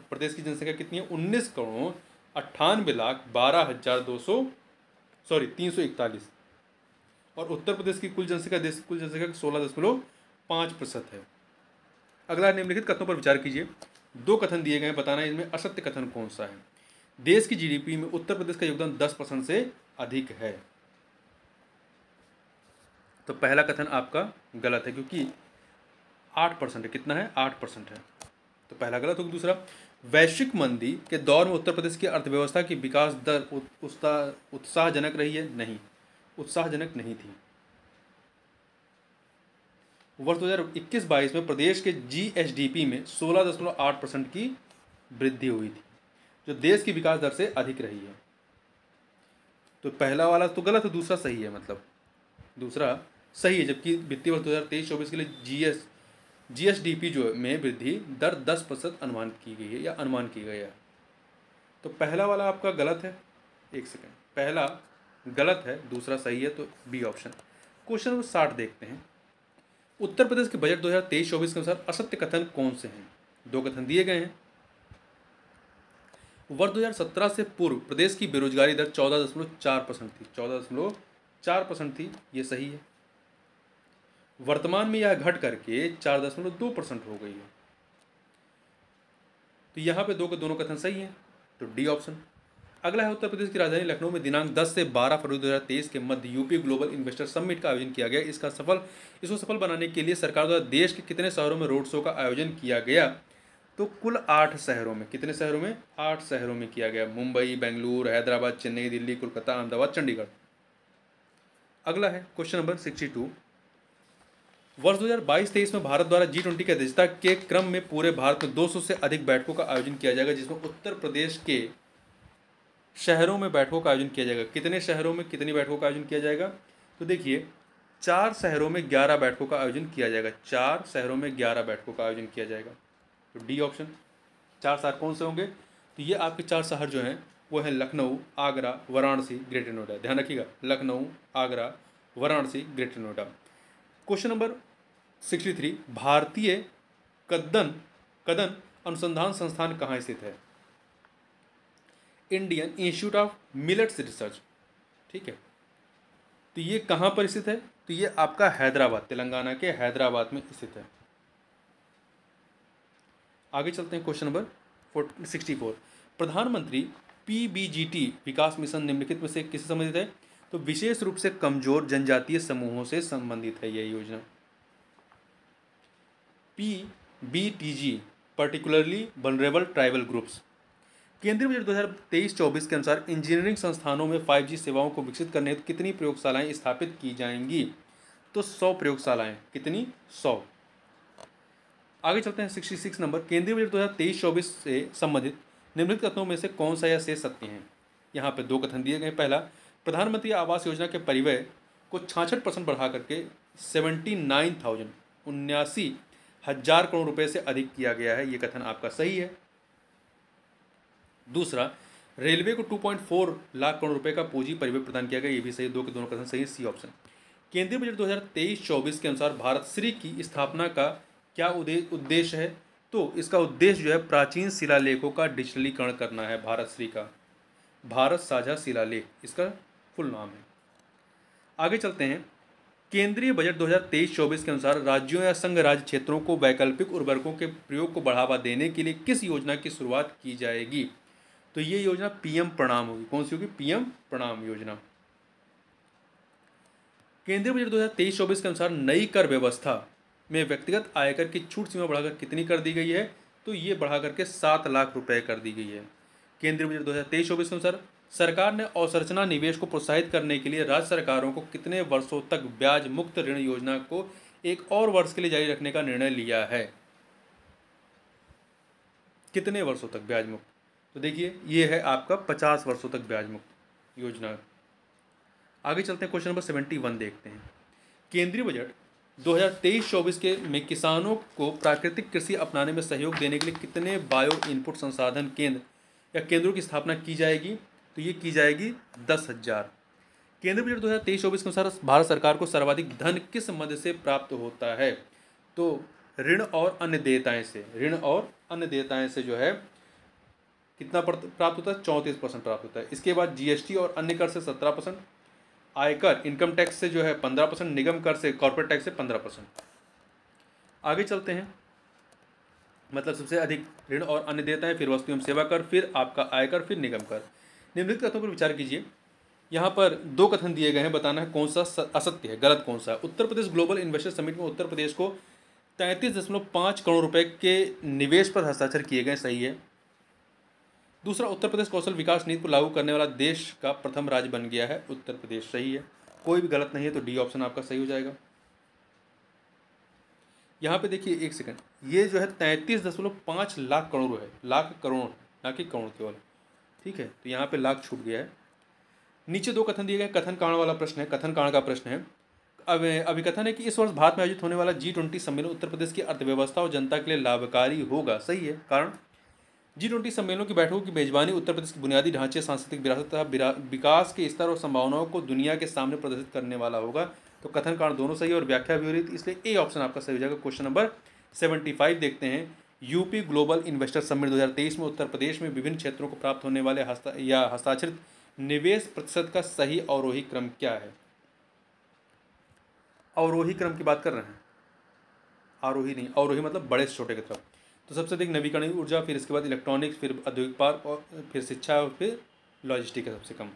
प्रदेश की जनसंख्या कितनी है उन्नीस करोड़ अट्ठानवे लाख बारह हज़ार दो सौ सॉरी तीन सौ इकतालीस और उत्तर प्रदेश की कुल जनसंख्या देश कुल जनसंख्या का सोलह दशमलव पाँच प्रतिशत है अगला निम्नलिखित कथनों पर विचार कीजिए दो कथन दिए गए बताना इनमें असत्य कथन कौन सा है देश की जीडीपी में उत्तर प्रदेश का योगदान दस परसेंट से अधिक है तो पहला कथन आपका गलत है क्योंकि आठ परसेंट है कितना है आठ परसेंट है तो पहला गलत होगा दूसरा वैश्विक मंदी के दौर में उत्तर प्रदेश की अर्थव्यवस्था की विकास दर उत्साहजनक रही है नहीं उत्साहजनक नहीं थी वर्ष 2021-22 में प्रदेश के जीएसडीपी में 16.8 परसेंट की वृद्धि हुई थी जो देश की विकास दर से अधिक रही है तो पहला वाला तो गलत है दूसरा सही है मतलब दूसरा सही है जबकि वित्तीय वर्ष तेईस चौबीस के लिए जीएस जीएसडीपी जो में वृद्धि दर 10 प्रतिशत अनुमान की गई है या अनुमान की गई है तो पहला वाला आपका गलत है एक सेकेंड पहला गलत है दूसरा सही है तो बी ऑप्शन क्वेश्चन नंबर साठ देखते हैं उत्तर प्रदेश के बजट 2023 चौबीस के अनुसार असत्य कथन कौन से हैं दो कथन दिए गए हैं वर्ष 2017 से पूर्व प्रदेश की बेरोजगारी दर 14.4 परसेंट थी 14.4 परसेंट थी ये सही है वर्तमान में यह घट करके 4.2 परसेंट हो गई है तो यहाँ पे दो के दोनों कथन सही हैं तो डी ऑप्शन अगला है उत्तर प्रदेश की राजधानी लखनऊ में दिनांक 10 से 12 फरवरी 2023 के मध्य यूपी ग्लोबल इन्वेस्टर समिट का आयोजन किया गया इसका सफल इसको सफल बनाने के लिए सरकार द्वारा देश के कितने शहरों में रोड शो का आयोजन किया गया तो कुल आठ शहरों में कितने शहरों में आठ शहरों में किया गया मुंबई बेंगलुरु हैदराबाद चेन्नई दिल्ली कोलकाता अहमदाबाद चंडीगढ़ अगला है क्वेश्चन नंबर सिक्सटी टू वर्ष 2022 तेईस में भारत द्वारा जी ट्वेंटी की अध्यक्षता के क्रम में पूरे भारत में 200 से अधिक बैठकों का आयोजन किया जाएगा जिसमें उत्तर प्रदेश के शहरों में बैठकों का आयोजन किया जाएगा कितने शहरों में कितनी बैठकों का आयोजन किया जाएगा तो देखिए चार शहरों में ग्यारह बैठकों का आयोजन किया जाएगा चार शहरों में ग्यारह बैठकों का आयोजन किया जाएगा तो डी ऑप्शन चार शहर कौन से होंगे तो ये आपके चार शहर जो हैं वो हैं लखनऊ आगरा वाराणसी ग्रेटर नोएडा ध्यान रखिएगा Lucknow Agra Varanasi greater Noida question number sixty three भारतीय कदन कदन अनुसंधान संस्थान कहाँ स्थित है Indian Institute of Millets Research ठीक है तो ये कहाँ पर स्थित है तो ये आपका हैदराबाद तेलंगाना के हैदराबाद में स्थित है आगे चलते हैं क्वेश्चन नंबर सिक्सटी फोर प्रधानमंत्री पीबीजीटी विकास मिशन निम्नलिखित में से किससे संबंधित है तो विशेष रूप से कमजोर जनजातीय समूहों से संबंधित है यह योजना P B T G particularly vulnerable tribal groups केंद्रीय बजट 2023-24 के अनुसार इंजीनियरिंग संस्थानों में 5G सेवाओं को विकसित करने हेतु कितनी प्रयोगशालाएं स्थापित की जाएंगी तो 100 प्रयोगशालाएं कितनी 100 आगे चलते हैं 66 नंबर केंद्रीय बजट 2023-24 से संबंधित निम्नलिखित कथनों में से कौन सा यह शेष सत्य हैं यहाँ पर दो कथन दिए गए पहला प्रधानमंत्री आवास योजना के परिवय को छाछठ परसेंट बढ़ा करके सेवेंटी नाइन थाउजेंड उन्यासी हज़ार करोड़ रुपये से अधिक किया गया है ये कथन आपका सही है दूसरा रेलवे को 2.4 लाख करोड़ रुपए का पूंजी परिवहन प्रदान किया गया ये भी सही दो के दोनों कथन सही सी ऑप्शन केंद्रीय बजट 2023-24 के अनुसार भारत श्री की स्थापना का क्या उद्देश्य है तो इसका उद्देश्य जो है प्राचीन शिलालेखों का डिजिटलीकरण करना है भारत श्री का भारत साझा शिलालेख इसका फुल नाम है आगे चलते हैं केंद्रीय बजट 2023-24 के अनुसार राज्यों या संघ राज्य क्षेत्रों को वैकल्पिक उर्वरकों के प्रयोग को बढ़ावा देने के लिए किस योजना की शुरुआत की जाएगी तो ये योजना पीएम प्रणाम होगी कौन सी होगी पीएम प्रणाम योजना केंद्रीय बजट तेईस चौबीस के अनुसार नई कर व्यवस्था में व्यक्तिगत आयकर की छूट सीमा बढ़ाकर कितनी कर दी गई है तो ये बढ़ा करके सात लाख रुपए कर दी गई है केंद्रीय बजट दो हजार तेईस चौबीस के अनुसार सरकार ने अवसंरचना निवेश को प्रोत्साहित करने के लिए राज्य सरकारों को कितने वर्षों तक ब्याज मुक्त ऋण योजना को एक और वर्ष के लिए जारी रखने का निर्णय लिया है कितने वर्षों तक ब्याज मुक्त तो देखिए ये है आपका पचास वर्षों तक ब्याज मुक्त योजना आगे चलते हैं क्वेश्चन नंबर सेवेंटी वन देखते हैं केंद्रीय बजट 2023-24 के में किसानों को प्राकृतिक कृषि अपनाने में सहयोग देने के लिए कितने बायो इनपुट संसाधन केंद्र या केंद्रों की स्थापना की जाएगी तो ये की जाएगी दस हज़ार केंद्रीय बजट दो हज़ार तेईस चौबीस के अनुसार भारत सरकार को सर्वाधिक धन किस मद से प्राप्त होता है तो ऋण और अन्य देयताएं से ऋण और अन्य देयताएं से जो है कितना प्राप्त होता है चौंतीस परसेंट प्राप्त होता है इसके बाद जीएसटी और अन्य कर से सत्रह परसेंट आयकर इनकम टैक्स से जो है पंद्रह परसेंट निगम कर से कॉरपोरेट टैक्स से पंद्रह परसेंट आगे चलते हैं मतलब सबसे अधिक ऋण और अन्य देता है फिर वस्तु एवं सेवा कर फिर आपका आयकर फिर निगम कर निम्नलिखित कथनों पर विचार कीजिए यहाँ पर दो कथन दिए गए हैं बताना है कौन सा असत्य है गलत कौन सा है Uttar Pradesh global investor summit में उत्तर प्रदेश को तैंतीस दशमलव पाँच करोड़ रुपए के निवेश पर हस्ताक्षर किए गए सही है दूसरा उत्तर प्रदेश कौशल विकास नीति को लागू करने वाला देश का प्रथम राज्य बन गया है उत्तर प्रदेश सही है कोई भी गलत नहीं है तो डी ऑप्शन आपका सही हो जाएगा यहाँ पे देखिए एक सेकंड ये जो है तैंतीस दशमलव पाँच लाख करोड़ है लाख करोड़ ना कि करोड़ केवल ठीक है तो यहाँ पे लाख छूट गया है नीचे दो कथन दिए गए कथन कारण वाला प्रश्न है कथन कारण का प्रश्न है अब कथन है कि इस वर्ष भारत में आयोजित होने वाला जी ट्वेंटी सम्मेलन उत्तर प्रदेश की अर्थव्यवस्था और जनता के लिए लाभकारी होगा सही है कारण जी ट्वेंटी सम्मेलनों की बैठकों की मेजबानी उत्तर प्रदेश की बुनियादी ढांचे सांस्कृतिक विरासत तथा विकास के स्तर और संभावनाओं को दुनिया के सामने प्रदर्शित करने वाला होगा तो कथन कारण दोनों सही और व्याख्या भी हो रही थी तो इसलिए ए ऑप्शन आपका सही हो जाएगा क्वेश्चन नंबर सेवेंटी फाइव देखते हैं यूपी ग्लोबल इन्वेस्टर समिट दो में उत्तर प्रदेश में विभिन्न क्षेत्रों को प्राप्त होने वाले हस्ता या हस्ताक्षरित निवेश प्रतिशत का सही अवरोही क्रम क्या है अवरोही क्रम की बात कर रहे हैं आरोही नहीं अवरोही मतलब बड़े से छोटे की तरफ तो सबसे अधिक नवीकरणीय ऊर्जा फिर इसके बाद इलेक्ट्रॉनिक्स फिर औद्योगिक पार्क और फिर शिक्षा और फिर लॉजिस्टिक है सबसे कम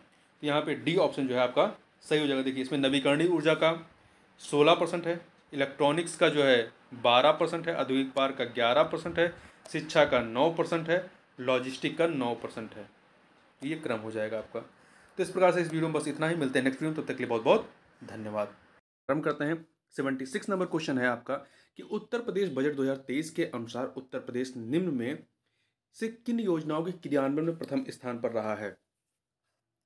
तो यहाँ पे डी ऑप्शन जो है आपका सही हो जाएगा देखिए इसमें नवीकरणीय ऊर्जा का सोलह परसेंट है इलेक्ट्रॉनिक्स का जो है बारह परसेंट है औद्योगिक पार्क का ग्यारह परसेंट है शिक्षा का नौ परसेंट है लॉजिस्टिक का नौ परसेंट है ये क्रम हो जाएगा आपका तो इस प्रकार से इस वीडियो में बस इतना ही मिलते हैं नेक्स्ट वीडियो में तब तक के लिए बहुत बहुत धन्यवाद क्रम करते हैं सेवेंटी सिक्स नंबर क्वेश्चन है आपका कि उत्तर प्रदेश बजट 2023 के अनुसार उत्तर प्रदेश निम्न में से किन योजनाओं के क्रियान्वयन में प्रथम स्थान पर रहा है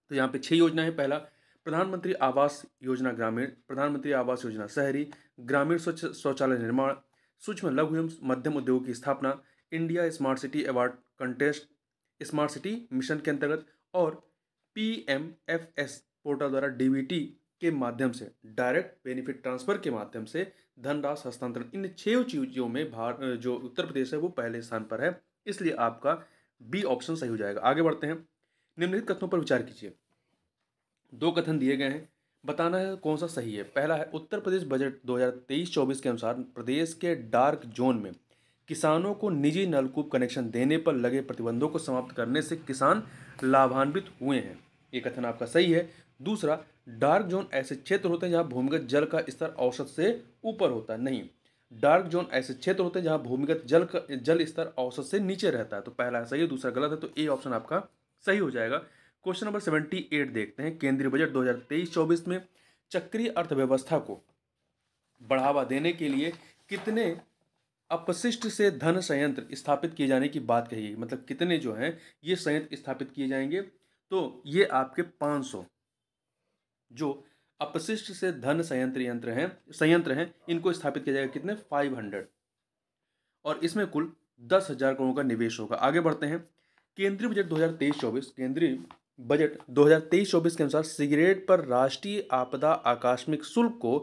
तो यहाँ पे छह योजना है पहला प्रधानमंत्री आवास योजना ग्रामीण प्रधानमंत्री आवास योजना शहरी ग्रामीण स्वच्छ शौचालय निर्माण सूक्ष्म लघु एवं मध्यम उद्योग की स्थापना India smart city award contest smart city mission के अंतर्गत और P M F S portal द्वारा डी के माध्यम से डायरेक्ट बेनिफिट ट्रांसफर के माध्यम से धनराशि हस्तांतरण इन छह चीज़ों में भारत जो उत्तर प्रदेश है वो पहले स्थान पर है इसलिए आपका बी ऑप्शन सही हो जाएगा आगे बढ़ते हैं निम्नलिखित कथनों पर विचार कीजिए दो कथन दिए गए हैं बताना है कौन सा सही है पहला है उत्तर प्रदेश बजट 2023-24 के अनुसार प्रदेश के डार्क जोन में किसानों को निजी नलकूप कनेक्शन देने पर लगे प्रतिबंधों को समाप्त करने से किसान लाभान्वित हुए हैं ये कथन आपका सही है दूसरा डार्क जोन ऐसे क्षेत्र होते हैं जहाँ भूमिगत जल का स्तर औसत से ऊपर होता है नहीं डार्क जोन ऐसे क्षेत्र होते हैं जहाँ भूमिगत जल का जल स्तर औसत से नीचे रहता है तो पहला सही है दूसरा गलत है तो ए ऑप्शन आपका सही हो जाएगा क्वेश्चन नंबर सेवेंटी एट देखते हैं केंद्रीय बजट दो हज़ार तेईस चौबीस में चक्रीय अर्थव्यवस्था को बढ़ावा देने के लिए कितने अपशिष्ट से धन संयंत्र स्थापित किए जाने की बात कही गई मतलब कितने जो हैं ये संयंत्र स्थापित किए जाएंगे तो ये आपके पाँच सौ जो अपशिष्ट से धन संयंत्र यंत्र हैं संयंत्र हैं इनको स्थापित किया जाएगा कितने फाइव हंड्रेड और इसमें कुल दस हज़ार करोड़ का निवेश होगा आगे बढ़ते हैं केंद्रीय बजट 2023-24 केंद्रीय बजट 2023-24 के अनुसार सिगरेट पर राष्ट्रीय आपदा आकस्मिक शुल्क को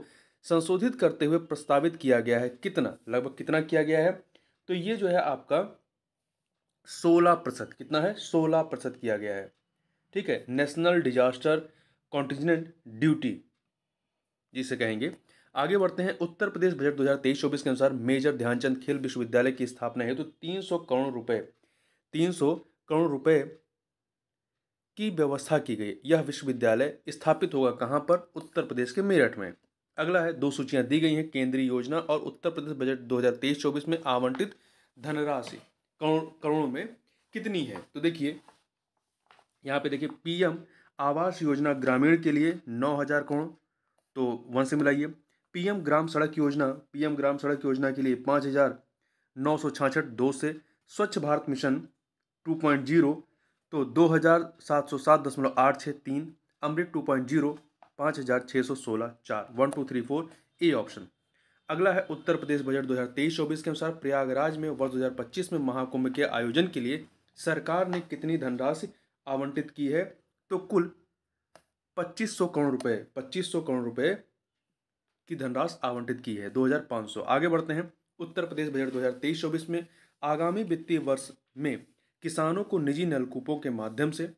संशोधित करते हुए प्रस्तावित किया गया है कितना लगभग कितना किया गया है तो ये जो है आपका सोलह प्रतिशत कितना है सोलह प्रतिशत किया गया है ठीक है नेशनल डिजास्टर कॉन्टीजेंट ड्यूटी जिसे कहेंगे आगे बढ़ते हैं उत्तर प्रदेश बजट 2023-24 के अनुसार मेजर ध्यानचंद खेल विश्वविद्यालय की स्थापना है तो 300 करोड़ रुपए 300 करोड़ रुपए की व्यवस्था की गई यह विश्वविद्यालय स्थापित होगा कहां पर उत्तर प्रदेश के मेरठ में अगला है दो सूचियां दी गई हैं केंद्रीय योजना और उत्तर प्रदेश बजट 2023-24 में आवंटित धनराशि करोड़ करोड़ों में कितनी है तो देखिए यहाँ पे देखिए पीएम आवास योजना ग्रामीण के लिए नौ हज़ार करोड़ तो वन से मिलाइए पीएम ग्राम सड़क योजना पीएम ग्राम सड़क योजना के लिए पाँच हज़ार नौ सौ छाछठ दो से Swachh Bharat mission two point zero तो दो हज़ार सात सौ सात दशमलव आठ छः तीन अमृत टू पॉइंट जीरो पाँच हज़ार छः सौ सोलह चार one two three four A option अगला है उत्तर प्रदेश बजट दो हज़ार तेईस चौबीस के अनुसार प्रयागराज में वर्ष दो हज़ार पच्चीस में महाकुंभ के आयोजन के लिए सरकार ने कितनी धनराशि आवंटित की है तो कुल पच्चीस सौ करोड़ रुपए पच्चीस सौ करोड़ रुपए की धनराशि आवंटित की है 2500 आगे बढ़ते हैं उत्तर प्रदेश बजट 2023-24 में आगामी वित्तीय वर्ष में किसानों को निजी नलकूपों के माध्यम से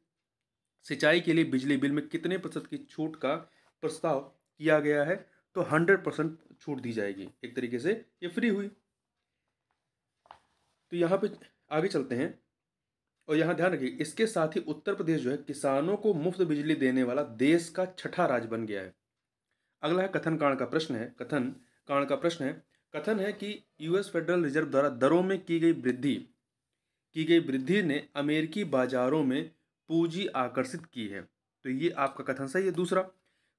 सिंचाई के लिए बिजली बिल में कितने प्रतिशत की छूट का प्रस्ताव किया गया है तो हंड्रेड परसेंट छूट दी जाएगी एक तरीके से ये फ्री हुई तो यहाँ पे आगे चलते हैं और यहाँ ध्यान रखिए इसके साथ ही उत्तर प्रदेश जो है किसानों को मुफ्त बिजली देने वाला देश का छठा राज्य बन गया है अगला है कथन कांड का प्रश्न है कथन कांड का प्रश्न है कथन है कि यूएस फेडरल रिजर्व द्वारा दरों में की गई वृद्धि की गई वृद्धि ने अमेरिकी बाजारों में पूंजी आकर्षित की है तो ये आपका कथन सही है दूसरा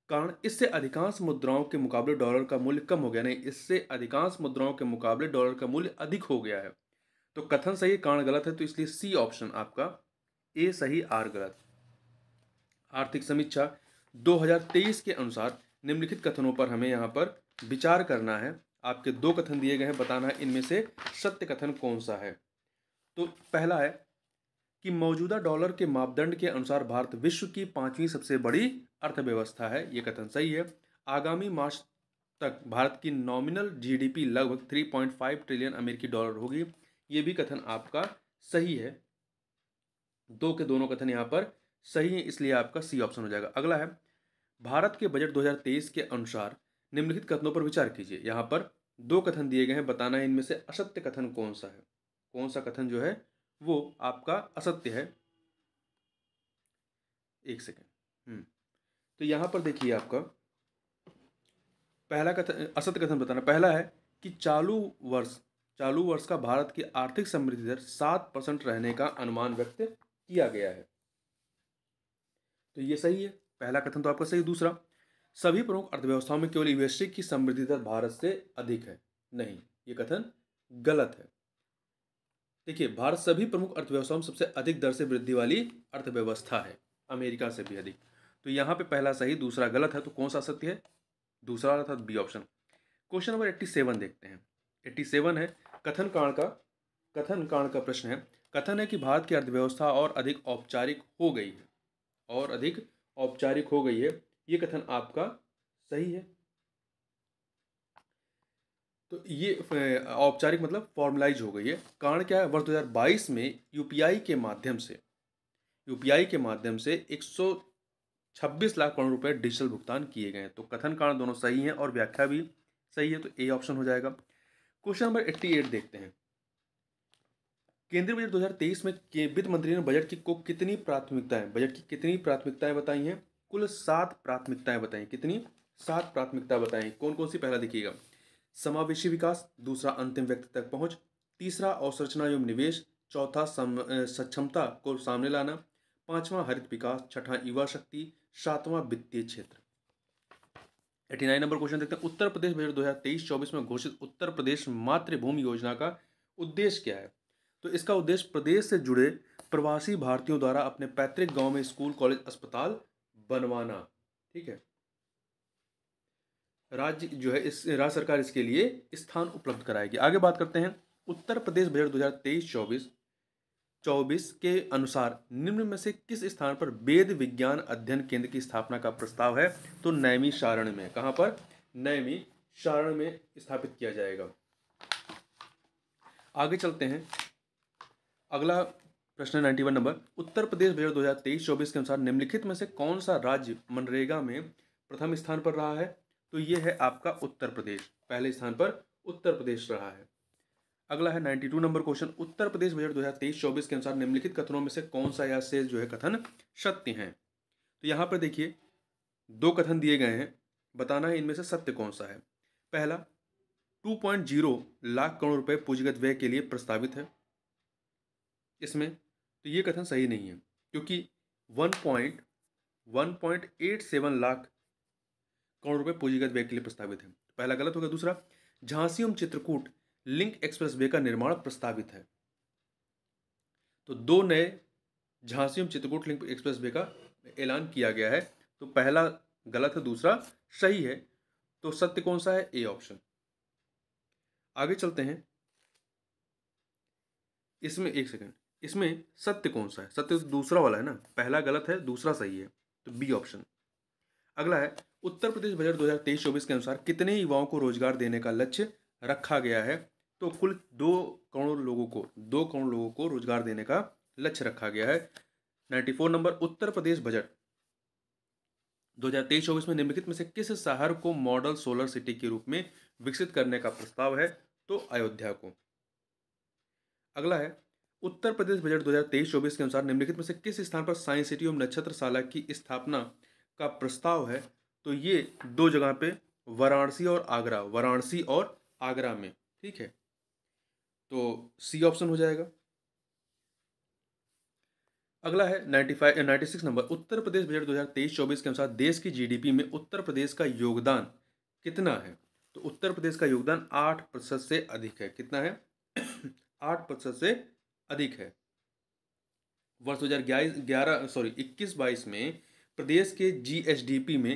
कारण इससे अधिकांश मुद्राओं के मुकाबले डॉलर का मूल्य कम हो गया नहीं इससे अधिकांश मुद्राओं के मुकाबले डॉलर का मूल्य अधिक हो गया है तो कथन सही कारण गलत है तो इसलिए सी ऑप्शन आपका ए सही आर गलत आर्थिक समीक्षा 2023 के अनुसार निम्नलिखित कथनों पर हमें यहाँ पर विचार करना है आपके दो कथन दिए गए हैं बताना है इनमें से सत्य कथन कौन सा है तो पहला है कि मौजूदा डॉलर के मापदंड के अनुसार भारत विश्व की पांचवी सबसे बड़ी अर्थव्यवस्था है ये कथन सही है आगामी मार्च तक भारत की नॉमिनल जीडीपी लगभग 3.5 ट्रिलियन अमेरिकी डॉलर होगी ये भी कथन आपका सही है दो के दोनों कथन यहाँ पर सही है इसलिए आपका सी ऑप्शन हो जाएगा अगला है भारत के बजट 2023 के अनुसार निम्नलिखित कथनों पर विचार कीजिए यहाँ पर दो कथन दिए गए हैं बताना है इनमें से असत्य कथन कौन सा है कौन सा कथन जो है वो आपका असत्य है एक सेकेंड हम्म, तो यहाँ पर देखिए आपका पहला कथन असत्य कथन बताना पहला है कि चालू वर्ष चालू वर्ष का भारत की आर्थिक समृद्धि दर सात परसेंट रहने का अनुमान व्यक्त किया गया है तो ये सही है पहला कथन तो आपका सही दूसरा सभी प्रमुख अर्थव्यवस्थाओं में केवल यूएसए की समृद्धि दर भारत से अधिक है नहीं ये कथन गलत है देखिए भारत सभी प्रमुख अर्थव्यवस्थाओं में सबसे अधिक दर से वृद्धि वाली अर्थव्यवस्था है अमेरिका से भी अधिक तो यहाँ पे पहला सही दूसरा गलत है तो कौन सा सत्य है दूसरा अर्थात B option question number eighty seven देखते हैं एट्टी सेवन है कथन कांड का कथन कांड का प्रश्न है कथन है कि भारत की अर्थव्यवस्था और अधिक औपचारिक हो गई है और अधिक औपचारिक हो गई है ये कथन आपका सही है तो ये औपचारिक मतलब फॉर्मलाइज हो गई है कारण क्या है वर्ष 2022 में यूपीआई के माध्यम से यूपीआई के माध्यम से 126 लाख करोड़ रुपए डिजिटल भुगतान किए गए हैं तो कथन कारण दोनों सही हैं और व्याख्या भी सही है तो ए ऑप्शन हो जाएगा क्वेश्चन नंबर एट्टी एट देखते हैं केंद्रीय बजट 2023 में वित्त मंत्री ने बजट की को कितनी प्राथमिकताएं बजट की कितनी प्राथमिकताएं बताई हैं कुल सात प्राथमिकताएं बताई कितनी सात प्राथमिकता बताएं कौन कौन सी पहला देखिएगा समावेशी विकास दूसरा अंतिम व्यक्ति तक पहुंच तीसरा अवसंरचना एवं निवेश चौथा सक्षमता को सामने लाना पांचवा हरित विकास छठा युवा शक्ति सातवां वित्तीय क्षेत्र एटी नाइन नंबर क्वेश्चन देखते हैं उत्तर प्रदेश बजट दो हज़ार तेईस चौबीस में घोषित उत्तर प्रदेश मातृभूमि योजना का उद्देश्य क्या है तो इसका उद्देश्य प्रदेश से जुड़े प्रवासी भारतीयों द्वारा अपने पैतृक गांव में स्कूल कॉलेज अस्पताल बनवाना ठीक है राज्य जो है इस राज्य सरकार इसके लिए स्थान उपलब्ध कराएगी आगे बात करते हैं उत्तर प्रदेश बजट दो हज़ार तेईस चौबीस चौबीस के अनुसार निम्न में से किस स्थान पर वेद विज्ञान अध्ययन केंद्र की स्थापना का प्रस्ताव है तो नैमी शारण में कहां पर नैमी शारण में स्थापित किया जाएगा आगे चलते हैं अगला प्रश्न ninety one number Uttar Pradesh budget दो हज़ार तेईस चौबीस के अनुसार निम्नलिखित में से कौन सा राज्य मनरेगा में प्रथम स्थान पर रहा है तो ये है आपका उत्तर प्रदेश पहले स्थान पर उत्तर प्रदेश रहा है अगला है 92 number question Uttar Pradesh budget 2023-24 के अनुसार निम्नलिखित कथनों में से कौन सा या से जो है कथन सत्य हैं तो यहाँ पर देखिए दो कथन दिए गए हैं बताना है इनमें से सत्य कौन सा है पहला 2.0 लाख करोड़ रुपए पूंजीगत व्यय के लिए प्रस्तावित है इसमें तो ये कथन सही नहीं है क्योंकि वन सेवन लाख करोड़ रुपए पूंजीगत व्यय के लिए प्रस्तावित है पहला गलत होगा दूसरा झांसी एवं चित्रकूट लिंक एक्सप्रेसवे का निर्माण प्रस्तावित है तो दो नए झांसी चित्रकूट लिंक एक्सप्रेसवे का ऐलान किया गया है तो पहला गलत है दूसरा सही है तो सत्य कौन सा है ए ऑप्शन आगे चलते हैं इसमें एक सेकंड इसमें सत्य कौन सा है सत्य तो दूसरा वाला है ना पहला गलत है दूसरा सही है तो बी ऑप्शन अगला है उत्तर प्रदेश बजट 2023-24 के अनुसार कितने युवाओं को रोजगार देने का लक्ष्य रखा गया है तो कुल दो करोड़ लोगों को दो करोड़ लोगों को रोजगार देने का लक्ष्य रखा गया है ninety four number Uttar Pradesh budget दो हजार तेईस चौबीस में निम्नलिखित में से किस शहर को मॉडल सोलर सिटी के रूप में विकसित करने का प्रस्ताव है तो अयोध्या को अगला है उत्तर प्रदेश बजट दो हजार तेईस चौबीस के अनुसार निम्नलिखित में से किस स्थान पर साइंस सिटी एवं नक्षत्रशाला की स्थापना का प्रस्ताव है तो ये दो जगह पे वाराणसी और आगरा वाराणसी और आगरा में ठीक है तो सी ऑप्शन हो जाएगा अगला है ninety five ninety six number Uttar Pradesh budget दो हज़ार तेईस चौबीस के अनुसार देश की जीडीपी में उत्तर प्रदेश का योगदान कितना है तो उत्तर प्रदेश का योगदान आठ प्रतिशत से अधिक है कितना है आठ प्रतिशत से अधिक है वर्ष दो हज़ार ग्यारह सॉरी इक्कीस बाईस में प्रदेश के जीएसडीपी में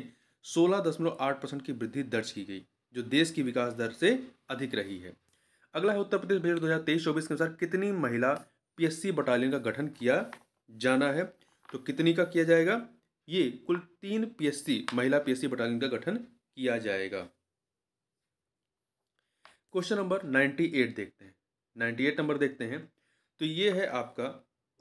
सोलह दशमलव आठ परसेंट की वृद्धि दर्ज की गई जो देश की विकास दर से अधिक रही है अगला है उत्तर प्रदेश बजट दो हज़ार तेईस चौबीस के अनुसार कितनी महिला पीएससी बटालियन का गठन किया जाना है तो कितनी का किया जाएगा ये कुल तीन पीएससी महिला पीएससी बटालियन का गठन किया जाएगा क्वेश्चन नंबर नाइन्टी एट देखते हैं नाइन्टी एट नंबर देखते हैं तो ये है आपका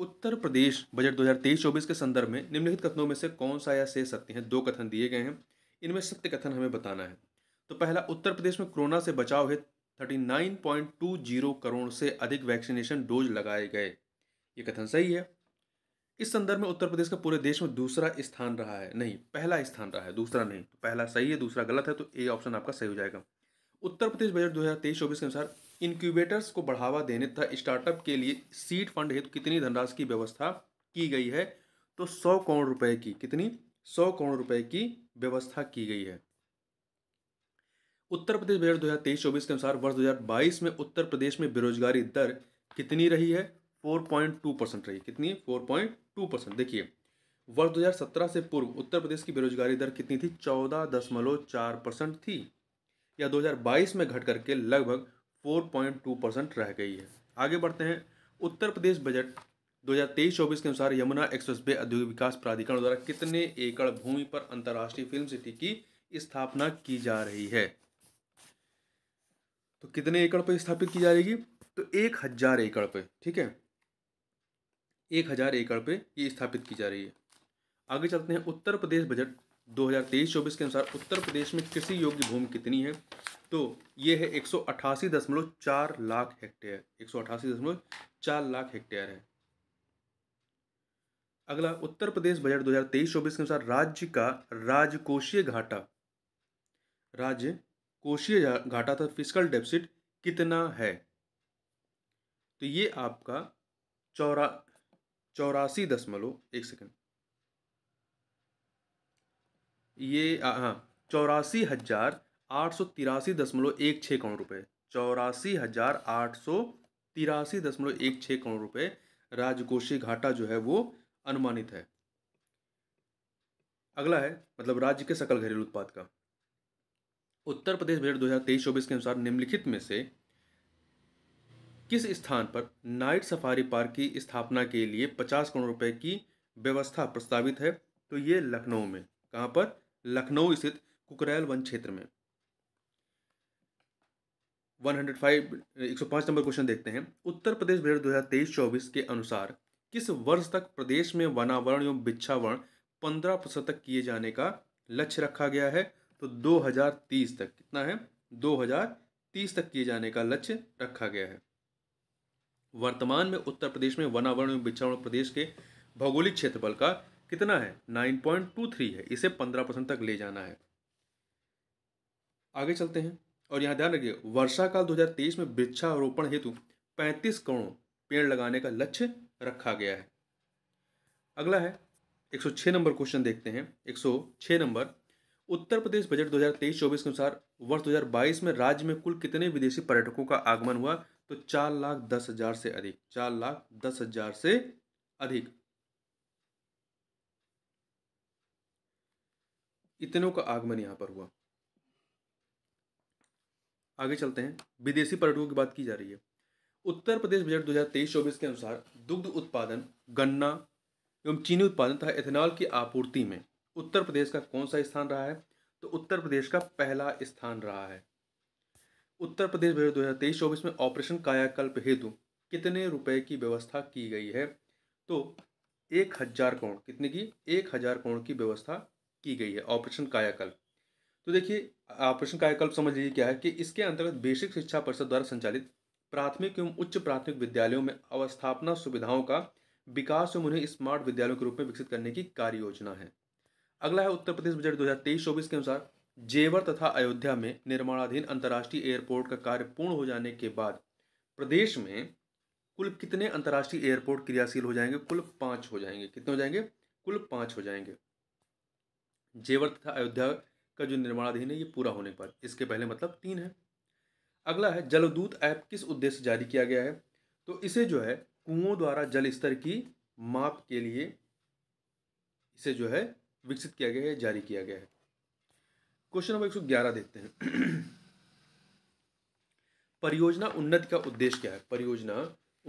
उत्तर प्रदेश बजट दो हजार तेईस चौबीस के संदर्भ में निम्नलिखित कथनों में से कौन सा या से सत्य हैं दो कथन दिए गए हैं इनमें सत्य कथन हमें बताना है तो पहला उत्तर प्रदेश में कोरोना से बचाव हेतु 39.20 करोड़ से अधिक वैक्सीनेशन डोज लगाए गए ये कथन सही है इस संदर्भ में उत्तर प्रदेश का पूरे देश में दूसरा स्थान रहा है नहीं पहला स्थान रहा है दूसरा नहीं तो पहला सही है दूसरा गलत है तो ए ऑप्शन आपका सही हो जाएगा उत्तर प्रदेश बजट दो हज़ार तेईस चौबीस के अनुसार इनक्यूबेटर्स को बढ़ावा देने तथा स्टार्टअप के लिए सीट फंड हेतु कितनी धनराशि की व्यवस्था की गई है तो सौ करोड़ रुपए की कितनी सौ करोड़ रुपए की व्यवस्था की गई है उत्तर प्रदेश बजट 2023-24 के अनुसार वर्ष 2022 में उत्तर प्रदेश में बेरोजगारी दर कितनी रही है 4.2 परसेंट रही कितनी 4.2 परसेंट देखिए वर्ष 2017 से पूर्व उत्तर प्रदेश की बेरोजगारी दर कितनी थी चौदह दशमलव चार परसेंट थी या 2022 में घट करके लगभग 4.2 परसेंट रह गई है आगे बढ़ते हैं उत्तर प्रदेश बजट तेईस चौबीस के अनुसार यमुना एक्सप्रेस वे औद्योगिक विकास प्राधिकरण द्वारा कितने एकड़ भूमि पर अंतर्राष्ट्रीय फिल्म सिटी की स्थापना की जा रही है तो कितने एकड़ पर स्थापित की जाएगी तो एक हज़ार एकड़ पे ठीक है एक हज़ार एकड़ पे ये स्थापित की जा रही है आगे चलते हैं उत्तर प्रदेश बजट 2023-24 के अनुसार उत्तर प्रदेश में कृषि योग्य भूमि कितनी है तो ये है एक लाख हेक्टेयर एक लाख हेक्टेयर है अगला उत्तर प्रदेश बजट 2023-24 के अनुसार राज्य का राजकोषीय घाटा राज्य कोशीय घाटा था फिजिकल डेफिसिट कितना है तो ये आपका चौरा चौरासी दशमलव एक सेकेंड ये हाँ चौरासी हज़ार आठ सौ तिरासी दशमलव एक छः करोड़ रुपए चौरासी हज़ार आठ सौ तिरासी दशमलव एक छः करोड़ रुपए राजकोषीय घाटा जो है वो अनुमानित है अगला है मतलब राज्य के सकल घरेलू उत्पाद का उत्तर प्रदेश बजट 2023-24 के अनुसार निम्नलिखित में से किस स्थान पर नाइट सफारी पार्क की स्थापना के लिए पचास करोड़ रुपए की व्यवस्था प्रस्तावित है तो ये लखनऊ में कहाँ पर लखनऊ स्थित कुकरैल वन क्षेत्र में 105 105 नंबर क्वेश्चन देखते हैं उत्तर प्रदेश बजट 2023-24 के अनुसार किस वर्ष तक प्रदेश में वनावरण एवं बिच्छावरण पंद्रह प्रतिशत तक किए जाने का लक्ष्य रखा गया है तो 2030 तक कितना है 2030 तक किए जाने का लक्ष्य रखा गया है वर्तमान में उत्तर प्रदेश में वनावरण एवं बिछावण प्रदेश के भौगोलिक क्षेत्रफल का कितना है 9.23 है इसे 15 परसेंट तक ले जाना है आगे चलते हैं और यहाँ ध्यान रखिए वर्षा काल 2023 में वृक्षारोपण हेतु 35 करोड़ पेड़ लगाने का लक्ष्य रखा गया है अगला है 106 नंबर क्वेश्चन देखते हैं 106 नंबर उत्तर प्रदेश बजट 2023-24 के अनुसार वर्ष 2022 में राज्य में कुल कितने विदेशी पर्यटकों का आगमन हुआ तो चार लाख दस हजार से अधिक चार लाख दस हजार से अधिक इतनों का आगमन यहां पर हुआ आगे चलते हैं विदेशी पर्यटकों की बात की जा रही है उत्तर प्रदेश बजट 2023-24 के अनुसार दुग्ध उत्पादन गन्ना एवं चीनी उत्पादन तथा एथेनॉल की आपूर्ति में उत्तर प्रदेश का कौन सा स्थान रहा है तो उत्तर प्रदेश का पहला स्थान रहा है उत्तर प्रदेश दो हज़ार तेईस चौबीस में ऑपरेशन कायाकल्प हेतु कितने रुपए की व्यवस्था की गई है तो एक हज़ार करोड़ कितने की एक हज़ार करोड़ की व्यवस्था की गई है ऑपरेशन कायाकल्प तो देखिए ऑपरेशन कायाकल्प समझ लीजिए क्या है कि इसके अंतर्गत बेसिक शिक्षा परिषद द्वारा संचालित प्राथमिक एवं उच्च प्राथमिक विद्यालयों में अवस्थापना सुविधाओं का विकास एवं उन्हें स्मार्ट विद्यालयों के रूप में विकसित करने की कार्य योजना है अगला है उत्तर प्रदेश बजट 2023-24 के अनुसार जेवर तथा अयोध्या में निर्माणाधीन अंतर्राष्ट्रीय एयरपोर्ट का कार्य पूर्ण हो जाने के बाद प्रदेश में कुल कितने अंतर्राष्ट्रीय एयरपोर्ट क्रियाशील हो जाएंगे कुल पाँच हो जाएंगे कितने हो जाएंगे कुल पाँच हो जाएंगे जेवर तथा अयोध्या का जो निर्माणाधीन है ये पूरा होने पर इसके पहले मतलब तीन है अगला है जलदूत ऐप किस उद्देश्य जारी किया गया है तो इसे जो है कुओं द्वारा जल स्तर की माप के लिए इसे जो है विकसित किया गया है जारी किया गया है क्वेश्चन नंबर ग्यारह देखते हैं परियोजना उन्नति का उद्देश्य क्या है परियोजना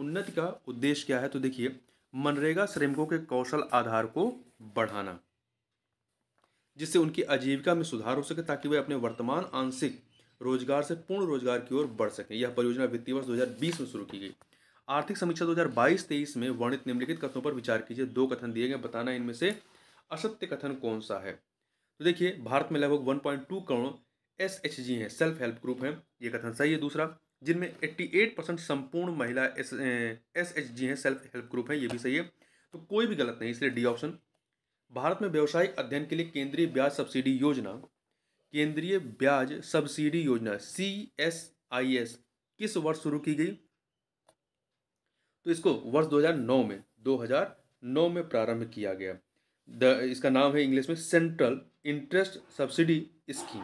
उन्नति का उद्देश्य क्या है तो देखिए मनरेगा श्रमिकों के कौशल आधार को बढ़ाना जिससे उनकी आजीविका में सुधार हो सके ताकि वे अपने वर्तमान आंशिक रोजगार से पूर्ण रोजगार की ओर बढ़ सकें यह परियोजना वित्तीय वर्ष 2020 में शुरू की गई आर्थिक समीक्षा 2022-23 में वर्णित निम्नलिखित कथनों पर विचार कीजिए दो कथन दिए गए बताना इनमें से असत्य कथन कौन सा है तो देखिए भारत में लगभग 1.2 करोड़ एस एच जी हैं सेल्फ हेल्प ग्रुप हैं ये कथन सही है दूसरा जिनमें 88 परसेंट संपूर्ण महिला एस एस एच जी हैं सेल्फ हेल्प ग्रुप हैं ये भी सही है तो कोई भी गलत नहीं इसलिए डी ऑप्शन भारत में व्यावसायिक अध्ययन के लिए केंद्रीय ब्याज सब्सिडी योजना केंद्रीय ब्याज सब्सिडी योजना सी एस आई एस किस वर्ष शुरू की गई तो इसको वर्ष 2009 में 2009 में प्रारंभ किया गया द इसका नाम है इंग्लिश में सेंट्रल इंटरेस्ट सब्सिडी स्कीम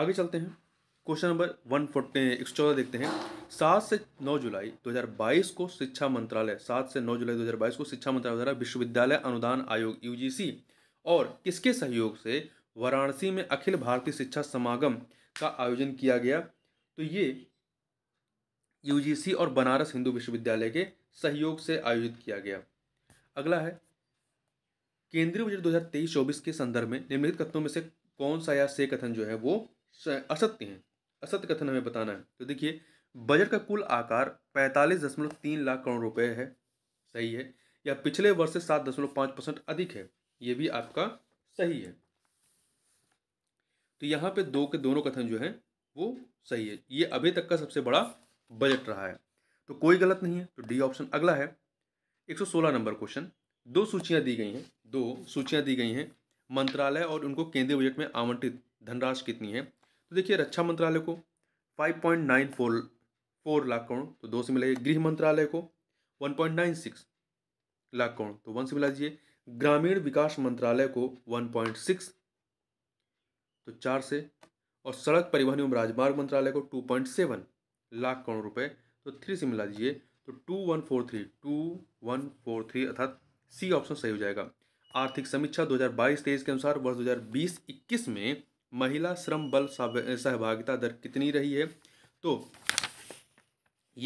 आगे चलते हैं क्वेश्चन नंबर वन फोर्टी एक चौदह देखते हैं सात से नौ जुलाई 2022 को शिक्षा मंत्रालय सात से नौ जुलाई 2022 को शिक्षा मंत्रालय द्वारा विश्वविद्यालय अनुदान आयोग यूजीसी और किसके सहयोग से वाराणसी में अखिल भारतीय शिक्षा समागम का आयोजन किया गया तो ये यूजीसी और बनारस हिंदू विश्वविद्यालय के सहयोग से आयोजित किया गया अगला है केंद्रीय बजट 2023-24 के संदर्भ में निम्नलिखित कथनों में से कौन सा या से कथन जो है वो असत्य हैं असत्य कथन हमें बताना है तो देखिए बजट का कुल आकार पैंतालीस दशमलव तीन लाख करोड़ रुपए है सही है या पिछले वर्ष से सात दशमलव पाँच परसेंट अधिक है ये भी आपका सही है तो यहाँ पे दो के दोनों कथन जो है वो सही है ये अभी तक का सबसे बड़ा बजट रहा है तो कोई गलत नहीं है तो डी ऑप्शन अगला है 116 नंबर क्वेश्चन दो सूचियाँ दी गई हैं दो सूचियाँ दी गई हैं मंत्रालय और उनको केंद्रीय बजट में आवंटित धनराशि कितनी है तो देखिए रक्षा मंत्रालय को five point nine four four lakh crore तो दो से मिलाइए गृह मंत्रालय को one point nine six lakh crore तो वन से मिला दीजिए ग्रामीण विकास मंत्रालय को वन पॉइंट सिक्स तो चार से और सड़क परिवहन एवं राजमार्ग मंत्रालय को two point seven lakh crore रुपए तो थ्री से मिला दीजिए तो two one four three two one four three अर्थात सी ऑप्शन सही हो जाएगा आर्थिक समीक्षा 2022-23 के अनुसार वर्ष 2020-21 में महिला श्रम बल सहभागिता दर कितनी रही है तो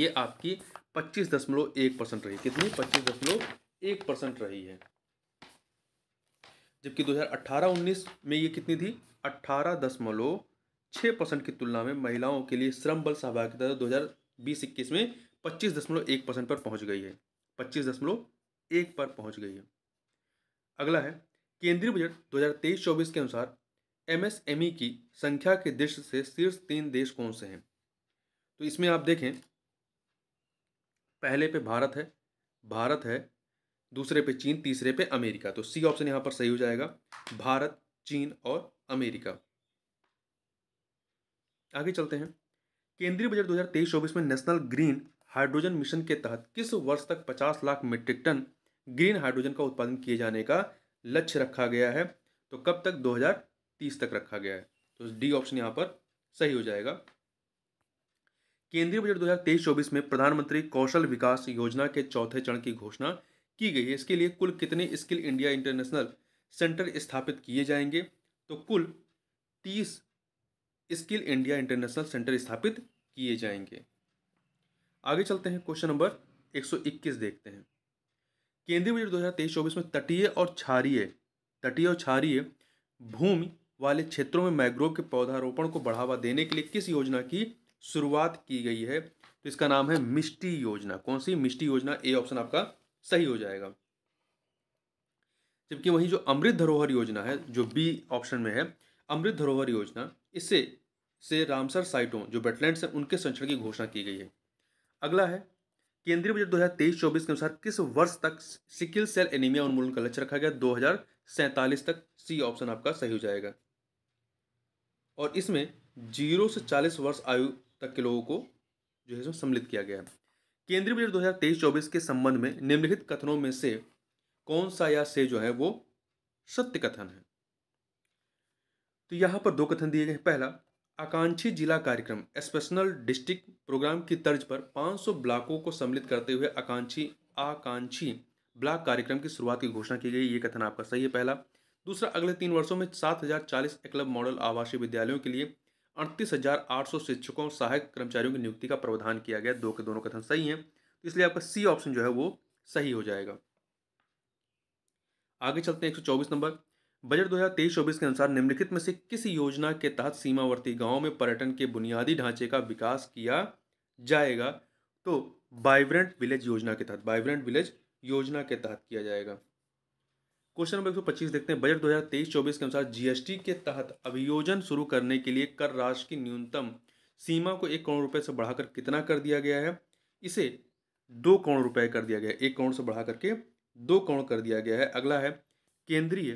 ये आपकी 25.1 परसेंट रही कितनी 25.1 परसेंट रही है जबकि 2018-19 में ये कितनी थी 18.6 दशमलव परसेंट की तुलना में महिलाओं के लिए श्रम बल सहभागिता दो हज़ार बीस इक्कीस में पच्चीस दशमलव एक परसेंट पर पहुंच गई है पच्चीस दशमलव एक पर पहुंच गई है अगला है केंद्रीय बजट 2023-24 के अनुसार एमएसएमई की संख्या के दृष्टि से शीर्ष तीन देश कौन से हैं तो इसमें आप देखें पहले पे भारत है भारत है दूसरे पे चीन तीसरे पे अमेरिका तो सी ऑप्शन यहाँ पर सही हो जाएगा भारत चीन और अमेरिका आगे चलते हैं केंद्रीय बजट 2023-24 में नेशनल ग्रीन हाइड्रोजन मिशन के तहत किस वर्ष तक 50 lakh metric ton green hydrogen का उत्पादन किए जाने का लक्ष्य रखा गया है तो कब तक 2030 तक रखा गया है तो डी ऑप्शन यहाँ पर सही हो जाएगा केंद्रीय बजट 2023-24 में प्रधानमंत्री कौशल विकास योजना के चौथे चरण की घोषणा की गई है इसके लिए कुल कितने स्किल इंडिया इंटरनेशनल सेंटर स्थापित किए जाएंगे तो कुल तीस स्किल इंडिया इंटरनेशनल सेंटर स्थापित किए जाएंगे आगे चलते हैं क्वेश्चन नंबर 121 देखते हैं केंद्रीय बजट दो हज़ार तेईस चौबीस में तटीय और क्षारीय तटीय और क्षारीय भूमि वाले क्षेत्रों में मैग्रोव के पौधारोपण को बढ़ावा देने के लिए किस योजना की शुरुआत की गई है तो इसका नाम है मिष्टी योजना कौन सी मिष्टी योजना ए ऑप्शन आपका सही हो जाएगा जबकि वही जो अमृत धरोहर योजना है जो बी ऑप्शन में है अमृत धरोहर योजना इससे से रामसर साइटों जो वेटलैंड्स हैं उनके संरक्षण की घोषणा की गई है अगला है केंद्रीय बजट 2023-24 के अनुसार किस वर्ष तक सिकिल सेल एनीमिया उन्मूलन का लक्ष्य रखा गया दो तक सी ऑप्शन आपका सही हो जाएगा और इसमें जीरो से चालीस वर्ष आयु तक के लोगों को जो है इसमें सम्मिलित किया गया है केंद्रीय बजट 2023-24 के संबंध में निम्नलिखित कथनों में से कौन सा या से जो है वो सत्य कथन है तो यहाँ पर दो कथन दिए गए पहला आकांक्षी जिला कार्यक्रम एक्सपेशनल डिस्ट्रिक्ट प्रोग्राम की तर्ज पर 500 ब्लॉकों को सम्मिलित करते हुए आकांक्षी आकांक्षी ब्लॉक कार्यक्रम की शुरुआत की घोषणा की गई ये कथन आपका सही है पहला दूसरा अगले तीन वर्षों में सात हज़ार चालीस एकलव मॉडल आवासीय विद्यालयों के लिए अड़तीस हज़ार आठ सौ शिक्षकों सहायक कर्मचारियों की नियुक्ति का प्रावधान किया गया दो के दोनों कथन सही हैं तो इसलिए आपका सी ऑप्शन जो है वो सही हो जाएगा आगे चलते हैं एक नंबर बजट दो हज़ार के अनुसार निम्नलिखित में से किस योजना के तहत सीमावर्ती गाँव में पर्यटन के बुनियादी ढांचे का विकास किया जाएगा तो वाइब्रेंट विलेज योजना के तहत वाइब्रेंट विलेज योजना के तहत किया जाएगा क्वेश्चन नंबर एक देखते हैं बजट 2023-24 के अनुसार जीएसटी के तहत अभियोजन शुरू करने के लिए कर राशि की न्यूनतम सीमा को एक करोड़ रुपये से बढ़ाकर कितना कर दिया गया है इसे दो करोड़ रुपये कर दिया गया है एक करोड़ से बढ़ा करके दो करोड़ कर दिया गया है अगला है केंद्रीय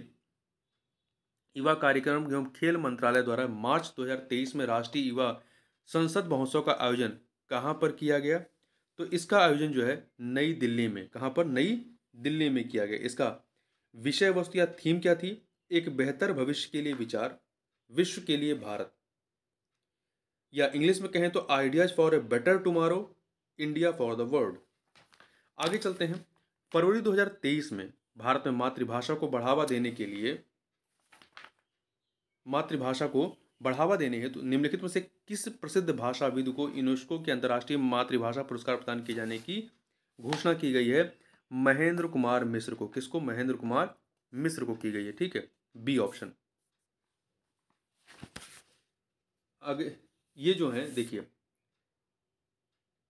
युवा कार्यक्रम एवं खेल मंत्रालय द्वारा मार्च 2023 में राष्ट्रीय युवा संसद महोत्सव का आयोजन कहाँ पर किया गया तो इसका आयोजन जो है नई दिल्ली में कहाँ पर नई दिल्ली में किया गया इसका विषय वस्तु या थीम क्या थी एक बेहतर भविष्य के लिए विचार विश्व के लिए भारत या इंग्लिश में कहें तो ideas for a better tomorrow India for the world आगे चलते हैं फरवरी 2023 में भारत में मातृभाषा को बढ़ावा देने के लिए मातृभाषा को बढ़ावा देने हेतु निम्नलिखित में से किस प्रसिद्ध भाषाविद को यूनेस्को के अंतर्राष्ट्रीय मातृभाषा पुरस्कार प्रदान किए जाने की घोषणा की गई है महेंद्र कुमार मिश्र को किसको महेंद्र कुमार मिश्र को की गई है ठीक है बी ऑप्शन अगे ये जो है देखिए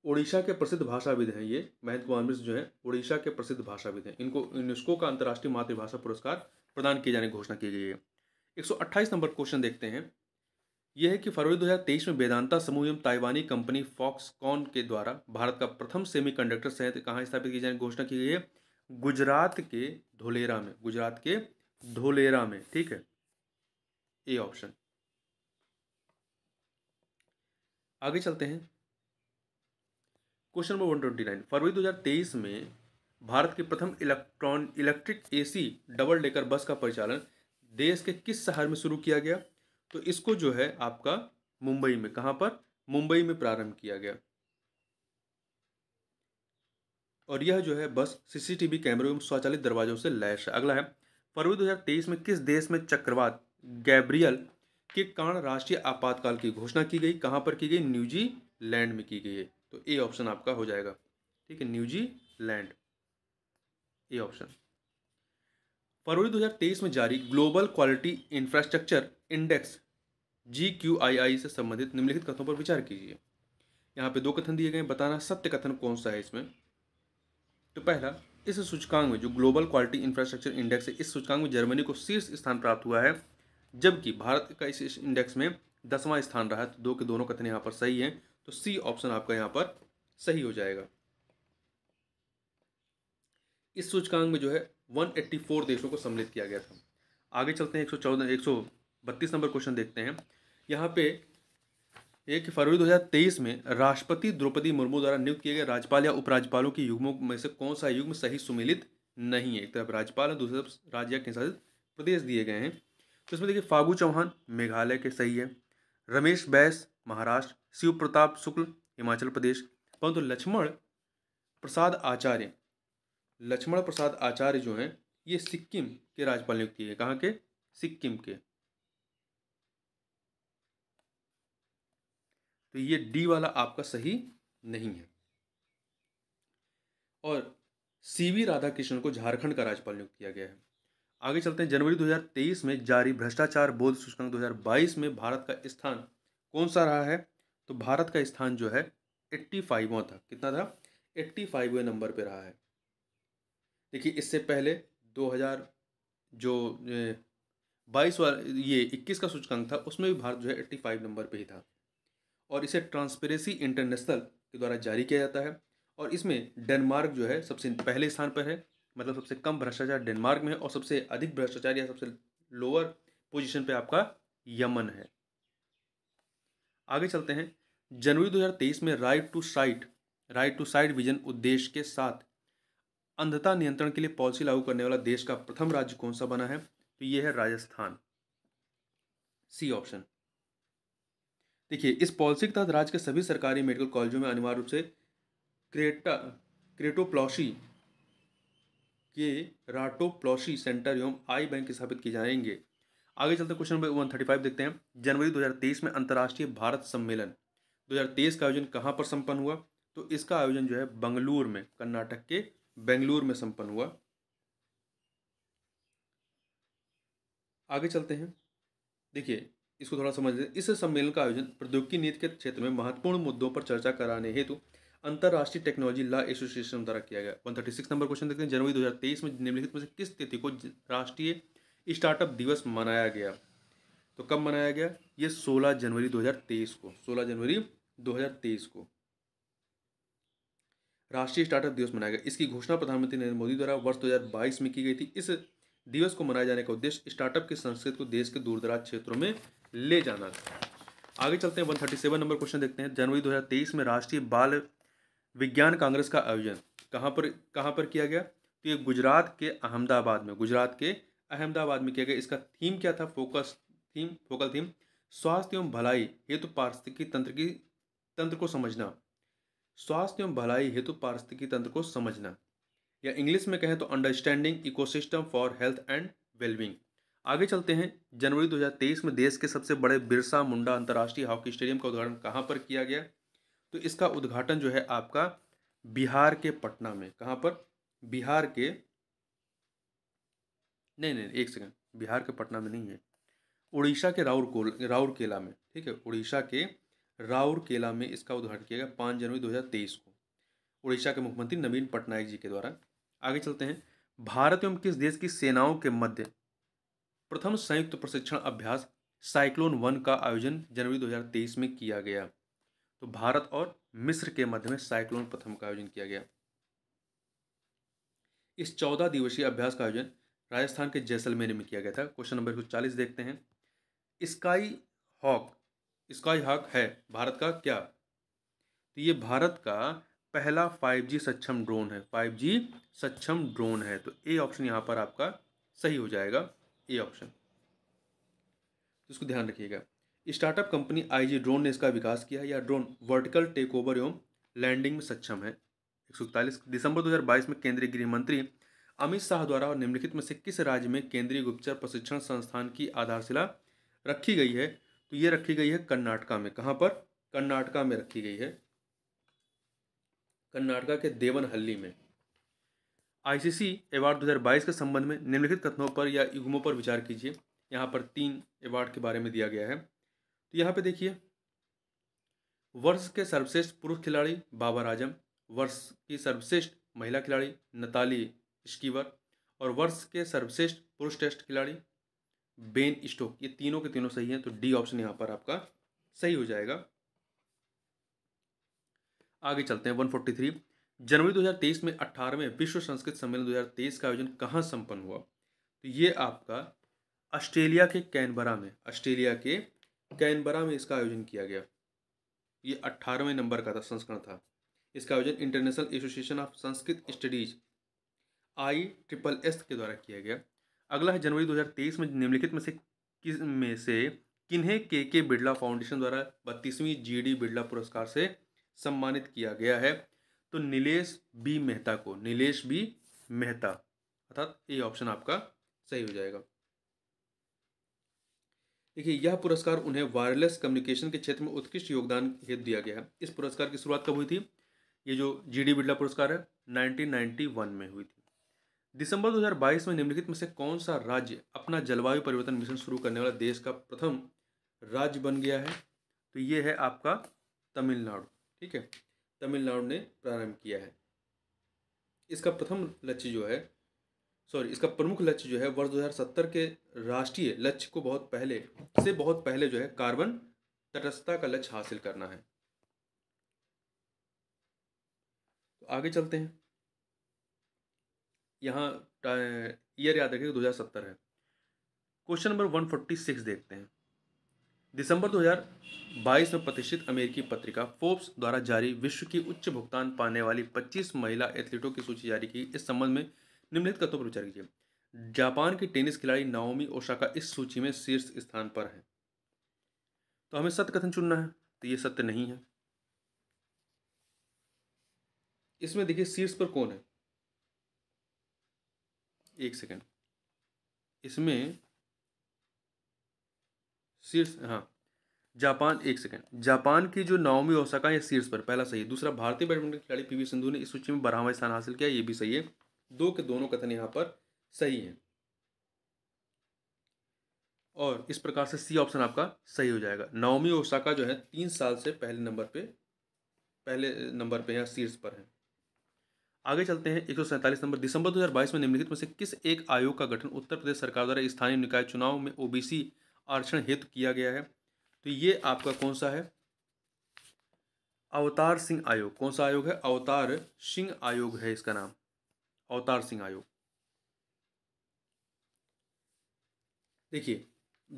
ओडिशा के प्रसिद्ध भाषाविद हैं ये महेंद्र कुमार मिश्र जो है ओडिशा के प्रसिद्ध भाषाविद हैं इनको यूनेस्को का अंतर्राष्ट्रीय मातृभाषा पुरस्कार प्रदान किए जाने की घोषणा की गई है 128 नंबर क्वेश्चन देखते हैं यह है कि फरवरी 2023 में वेदांता समूह एवं ताइवानी कंपनी फॉक्सकॉन के द्वारा भारत का प्रथम सेमी कंडक्टर संयंत्र कहाँ स्थापित की जाने घोषणा की गई है गुजरात के धोलेरा में गुजरात के धोलेरा में ठीक है ए ऑप्शन आगे चलते हैं question number one twenty nine फरवरी दो हज़ार तेईस में भारत के प्रथम electron electric AC double decker bus का परिचालन देश के किस शहर में शुरू किया गया तो इसको जो है आपका मुंबई में कहाँ पर मुंबई में प्रारंभ किया गया और यह जो है बस सीसीटीवी कैमरे एवं स्वचालित दरवाजों से लैस है अगला है फरवरी 2023 में किस देश में चक्रवात गैब्रियल के कारण राष्ट्रीय आपातकाल की घोषणा की गई कहाँ पर की गई न्यूजीलैंड में की गई है तो ए ऑप्शन आपका हो जाएगा ठीक है न्यूजीलैंड ए ऑप्शन फरवरी 2023 में जारी ग्लोबल क्वालिटी इंफ्रास्ट्रक्चर इंडेक्स जी से संबंधित निम्नलिखित कथनों पर विचार कीजिए यहाँ पे दो कथन दिए गए बताना सत्य कथन कौन सा है इसमें तो पहला इस सूचकांक में जो ग्लोबल क्वालिटी इंफ्रास्ट्रक्चर इंडेक्स है इस सूचकांक में जर्मनी को शीर्ष स्थान प्राप्त हुआ है जबकि भारत का इस इंडेक्स में दसवां स्थान रहा तो दो के दोनों कथन यहाँ पर सही हैं तो सी ऑप्शन आपका यहाँ पर सही हो जाएगा इस सूचकांक में जो है 184 देशों को सम्मिलित किया गया था आगे चलते हैं एक सौ चौदह एक सौ बत्तीस नंबर क्वेश्चन देखते हैं यहाँ पे एक फरवरी 2023 में राष्ट्रपति द्रौपदी मुर्मू द्वारा नियुक्त किए गए राज्यपाल या उपराज्यपालों के युग्मों में से कौन सा युग्म सही सुमिलित नहीं है एक तरफ राज्यपाल और दूसरी तरफ राज्य के साथ प्रदेश दिए गए हैं तो इसमें देखिए फागू चौहान मेघालय के सही है रमेश बैस महाराष्ट्र शिव प्रताप शुक्ल हिमाचल प्रदेश परंतु लक्ष्मण प्रसाद आचार्य लक्ष्मण प्रसाद आचार्य जो हैं ये सिक्किम के राज्यपाल नियुक्त किए कहाँ के सिक्किम के तो ये डी वाला आपका सही नहीं है और सीवी कृष्ण को झारखंड का राज्यपाल नियुक्त किया गया है आगे चलते हैं जनवरी 2023 में जारी भ्रष्टाचार बोध सूचकांक 2022 में भारत का स्थान कौन सा रहा है तो भारत का स्थान जो है एट्टी फाइववा था कितना था एट्टी फाइव नंबर पे रहा है देखिए इससे पहले दो हज़ार जो बाईस वाला ये इक्कीस का सूचकांक था उसमें भी भारत जो है एट्टी फाइव नंबर पे ही था और इसे ट्रांसपेरेंसी इंटरनेशनल के द्वारा जारी किया जाता है और इसमें डेनमार्क जो है सबसे पहले स्थान पर है मतलब सबसे कम भ्रष्टाचार डेनमार्क में है और सबसे अधिक भ्रष्टाचार या सबसे लोअर पोजीशन पे आपका यमन है आगे चलते हैं जनवरी 2023 में right to sight right to sight vision उद्देश्य के साथ अंधता नियंत्रण के लिए पॉलिसी लागू करने वाला देश का प्रथम राज्य कौन सा बना है तो यह है राजस्थान सी ऑप्शन देखिए इस पॉलिसी के तहत राज्य के सभी सरकारी मेडिकल कॉलेजों में अनिवार्य रूप से क्रेटा क्रेटोप्लॉशी के राटोप्लॉशी सेंटर एवं आई बैंक स्थापित किए जाएंगे आगे चलते question number one thirty five देखते हैं जनवरी 2023 में अंतर्राष्ट्रीय भारत सम्मेलन 2023 का आयोजन कहां पर संपन्न हुआ तो इसका आयोजन जो है बंगलुरु में कर्नाटक के बेंगलुरु में संपन्न हुआ आगे चलते हैं देखिए इसको थोड़ा समझ लें इस सम्मेलन का आयोजन प्रौद्योगिकी नीति के क्षेत्र में महत्वपूर्ण मुद्दों पर चर्चा कराने हेतु अंतर्राष्ट्रीय टेक्नोलॉजी लॉ एसोसिएशन द्वारा किया गया one thirty six number question देखते हैं जनवरी 2023 में निम्नलिखित में से किस तिथि को राष्ट्रीय स्टार्टअप दिवस मनाया गया तो कब मनाया गया ये सोलह जनवरी दो को सोलह जनवरी दो को राष्ट्रीय स्टार्टअप दिवस मनाया गया इसकी घोषणा प्रधानमंत्री नरेंद्र मोदी द्वारा वर्ष दो में की गई थी इस दिवस को मनाए जाने का उद्देश्य स्टार्टअप की संस्कृति को देश के दूरदराज क्षेत्रों में ले जाना था आगे चलते हैं 137 नंबर क्वेश्चन देखते हैं जनवरी 2023 में राष्ट्रीय बाल विज्ञान कांग्रेस का आयोजन कहाँ पर कहाँ पर किया गया तो ये गुजरात के अहमदाबाद में गुजरात के अहमदाबाद में किया गया इसका थीम क्या था फोकस थीम फोकल थीम स्वास्थ्य एवं भलाई हेतु तो पारिस्थितिकी तंत्र की तंत्र को समझना स्वास्थ्य एवं भलाई हेतु पारिस्थितिकी तंत्र को समझना या इंग्लिश में कहें तो understanding ecosystem for health and wellbeing आगे चलते हैं जनवरी 2023 में देश के सबसे बड़े बिरसा मुंडा अंतर्राष्ट्रीय हॉकी स्टेडियम का उद्घाटन कहाँ पर किया गया तो इसका उद्घाटन जो है आपका बिहार के पटना में कहाँ पर बिहार के नहीं नहीं एक सेकंड बिहार के पटना में नहीं है उड़ीसा के राउरकोल राउरकेला में ठीक है उड़ीसा के राउरकेला में इसका उद्घाटन किया गया पाँच जनवरी 2023 को उड़ीसा के मुख्यमंत्री नवीन पटनायक जी के द्वारा आगे चलते हैं भारत एवं किस देश की सेनाओं के मध्य प्रथम संयुक्त प्रशिक्षण अभ्यास साइक्लोन वन का आयोजन जनवरी 2023 में किया गया तो भारत और मिस्र के मध्य में साइक्लोन प्रथम का आयोजन किया गया इस चौदह दिवसीय अभ्यास का आयोजन राजस्थान के जैसलमेर में किया गया था क्वेश्चन नंबर एक देखते हैं स्काई हॉक इसका यह है भारत का क्या तो ये भारत का पहला 5G सक्षम ड्रोन है 5G सक्षम ड्रोन है तो ए ऑप्शन यहाँ पर आपका सही हो जाएगा ए ऑप्शन तो इसको ध्यान रखिएगा स्टार्टअप कंपनी आईजी ड्रोन ने इसका विकास किया है या ड्रोन वर्टिकल टेक ओवर एवं लैंडिंग में सक्षम है एक दिसंबर 2022 में केंद्रीय गृह मंत्री अमित शाह द्वारा निम्नलिखित में से किस राज्य में केंद्रीय गुप्तचर प्रशिक्षण संस्थान की आधारशिला रखी गई है तो ये रखी गई है कर्नाटका में कहाँ पर कर्नाटका में रखी गई है कर्नाटका के देवनहल्ली में आईसीसी अवार्ड 2022 के संबंध में निम्नलिखित कथनों पर या युग्मों पर विचार कीजिए यहाँ पर तीन अवार्ड के बारे में दिया गया है तो यहाँ पे देखिए वर्ष के सर्वश्रेष्ठ पुरुष खिलाड़ी बाबर आजम वर्ष की सर्वश्रेष्ठ महिला खिलाड़ी नताली स्कीवर और वर्ष के सर्वश्रेष्ठ पुरुष टेस्ट खिलाड़ी बेन स्टोक ये तीनों के तीनों सही हैं तो डी ऑप्शन यहाँ पर आपका सही हो जाएगा आगे चलते हैं 143 जनवरी 2023 में 18वें विश्व संस्कृत सम्मेलन 2023 का आयोजन कहाँ संपन्न हुआ तो ये आपका ऑस्ट्रेलिया के कैनबरा में ऑस्ट्रेलिया के कैनबरा में इसका आयोजन किया गया ये अट्ठारहवें नंबर का था संस्करण था इसका आयोजन International Association of Sanskrit Studies I triple S के द्वारा किया गया अगला है जनवरी 2023 में निम्नलिखित में से किस में से किन्हें के के बिरला फाउंडेशन द्वारा बत्तीसवीं जी डी बिरला पुरस्कार से सम्मानित किया गया है तो नीलेश बी मेहता को नीलेश बी मेहता अर्थात ये ऑप्शन आपका सही हो जाएगा देखिए यह पुरस्कार उन्हें वायरलेस कम्युनिकेशन के क्षेत्र में उत्कृष्ट योगदान हेतु दिया गया है इस पुरस्कार की शुरुआत कब हुई थी ये जो जी डी बिरला पुरस्कार है नाइनटीन में हुई थी दिसंबर 2022 में निम्नलिखित में से कौन सा राज्य अपना जलवायु परिवर्तन मिशन शुरू करने वाला देश का प्रथम राज्य बन गया है तो ये है आपका तमिलनाडु ठीक है तमिलनाडु ने प्रारंभ किया है इसका प्रथम लक्ष्य जो है सॉरी इसका प्रमुख लक्ष्य जो है वर्ष दो के राष्ट्रीय लक्ष्य को बहुत पहले से बहुत पहले जो है कार्बन तटस्थता का लक्ष्य हासिल करना है तो आगे चलते हैं यहाँ ईयर याद रखिएगा दो हज़ार सत्तर है question number one forty six देखते हैं दिसंबर 2022 में प्रतिष्ठित अमेरिकी पत्रिका फोर्ब्स द्वारा जारी विश्व की उच्च भुगतान पाने वाली 25 महिला एथलीटों की सूची जारी की इस संबंध में निम्नलिखित कथों पर विचार कीजिए जापान की टेनिस खिलाड़ी नाओमी ओशाका इस सूची में शीर्ष स्थान पर है तो हमें सत्य कथन चुनना है तो ये सत्य नहीं है इसमें देखिए शीर्ष पर कौन है एक सेकेंड इसमें शीर्ष हाँ जापान एक सेकेंड जापान की जो नाओमी ओसाका है शीर्ष पर पहला सही है दूसरा भारतीय बैडमिंटन खिलाड़ी पीवी सिंधु ने इस सूची में बारहवा स्थान हासिल किया ये भी सही है दो के दोनों कथन यहाँ पर सही हैं और इस प्रकार से सी ऑप्शन आपका सही हो जाएगा नाओमी ओसाका जो है तीन साल से पहले नंबर पे पहले नंबर पे यहाँ शीर्ष पर है आगे चलते हैं एक नंबर दिसंबर 2022 में निम्नलिखित में से किस एक आयोग का गठन उत्तर प्रदेश सरकार द्वारा स्थानीय निकाय चुनाव में ओबीसी आरक्षण हेतु किया गया है तो ये आपका कौन सा है अवतार सिंह आयोग कौन सा आयोग है अवतार सिंह आयोग है इसका नाम अवतार सिंह आयोग देखिए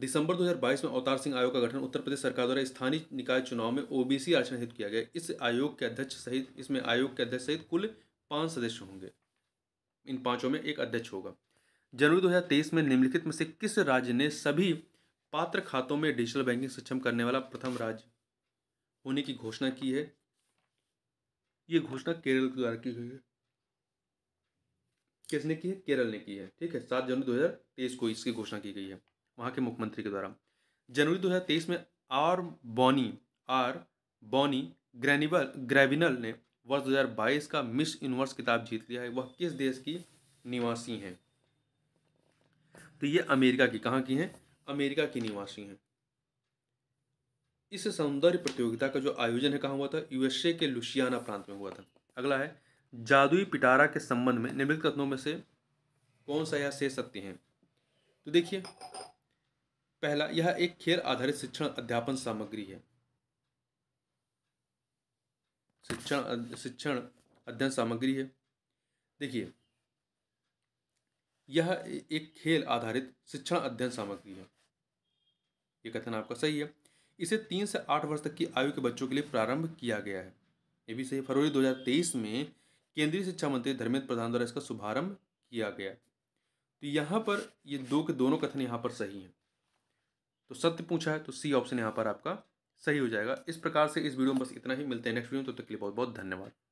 दिसंबर 2022 में अवतार सिंह आयोग का गठन उत्तर प्रदेश सरकार द्वारा स्थानीय निकाय चुनाव में ओबीसी आरक्षण हित किया गया इस आयोग के अध्यक्ष सहित इसमें आयोग के अध्यक्ष सहित कुल पांच सदस्य होंगे इन पांचों में एक अध्यक्ष होगा जनवरी 2023 में निम्नलिखित में से किस राज्य ने सभी पात्र खातों में डिजिटल बैंकिंग सक्षम करने वाला प्रथम राज्य होने की घोषणा की है ये घोषणा केरल के द्वारा की गई है किसने की है केरल ने की है ठीक है सात जनवरी 2023 को इसकी घोषणा की गई है वहां के मुख्यमंत्री के द्वारा जनवरी 2023 में आर बॉनी आर बॉनी ग्रैनिवल ग्रेविनल ने वर्ष 2022 का मिस यूनिवर्स किताब जीत लिया है वह किस देश की निवासी हैं तो ये अमेरिका की कहाँ की हैं अमेरिका की निवासी हैं इस सौंदर्य प्रतियोगिता का जो आयोजन है कहाँ हुआ था यूएसए के लुशियाना प्रांत में हुआ था अगला है जादुई पिटारा के संबंध में निम्नलिखित कथनों में से कौन सा यह से सत्य है तो देखिए पहला यह एक खेल आधारित शिक्षण अध्यापन सामग्री है शिक्षण शिक्षण अध्ययन सामग्री है देखिए यह एक खेल आधारित शिक्षण अध्ययन सामग्री है ये कथन आपका सही है इसे तीन से आठ वर्ष तक की आयु के बच्चों के लिए प्रारंभ किया गया है ये भी सही फरवरी 2023 में केंद्रीय शिक्षा मंत्री धर्मेंद्र प्रधान द्वारा इसका शुभारंभ किया गया तो यहाँ पर ये दो के दोनों कथन यहाँ पर सही हैं तो सत्य पूछा है तो सी ऑप्शन यहाँ पर आपका सही हो जाएगा इस प्रकार से इस वीडियो में बस इतना ही मिलते हैं नेक्स्ट वीडियो में तब तो तक के लिए बहुत बहुत धन्यवाद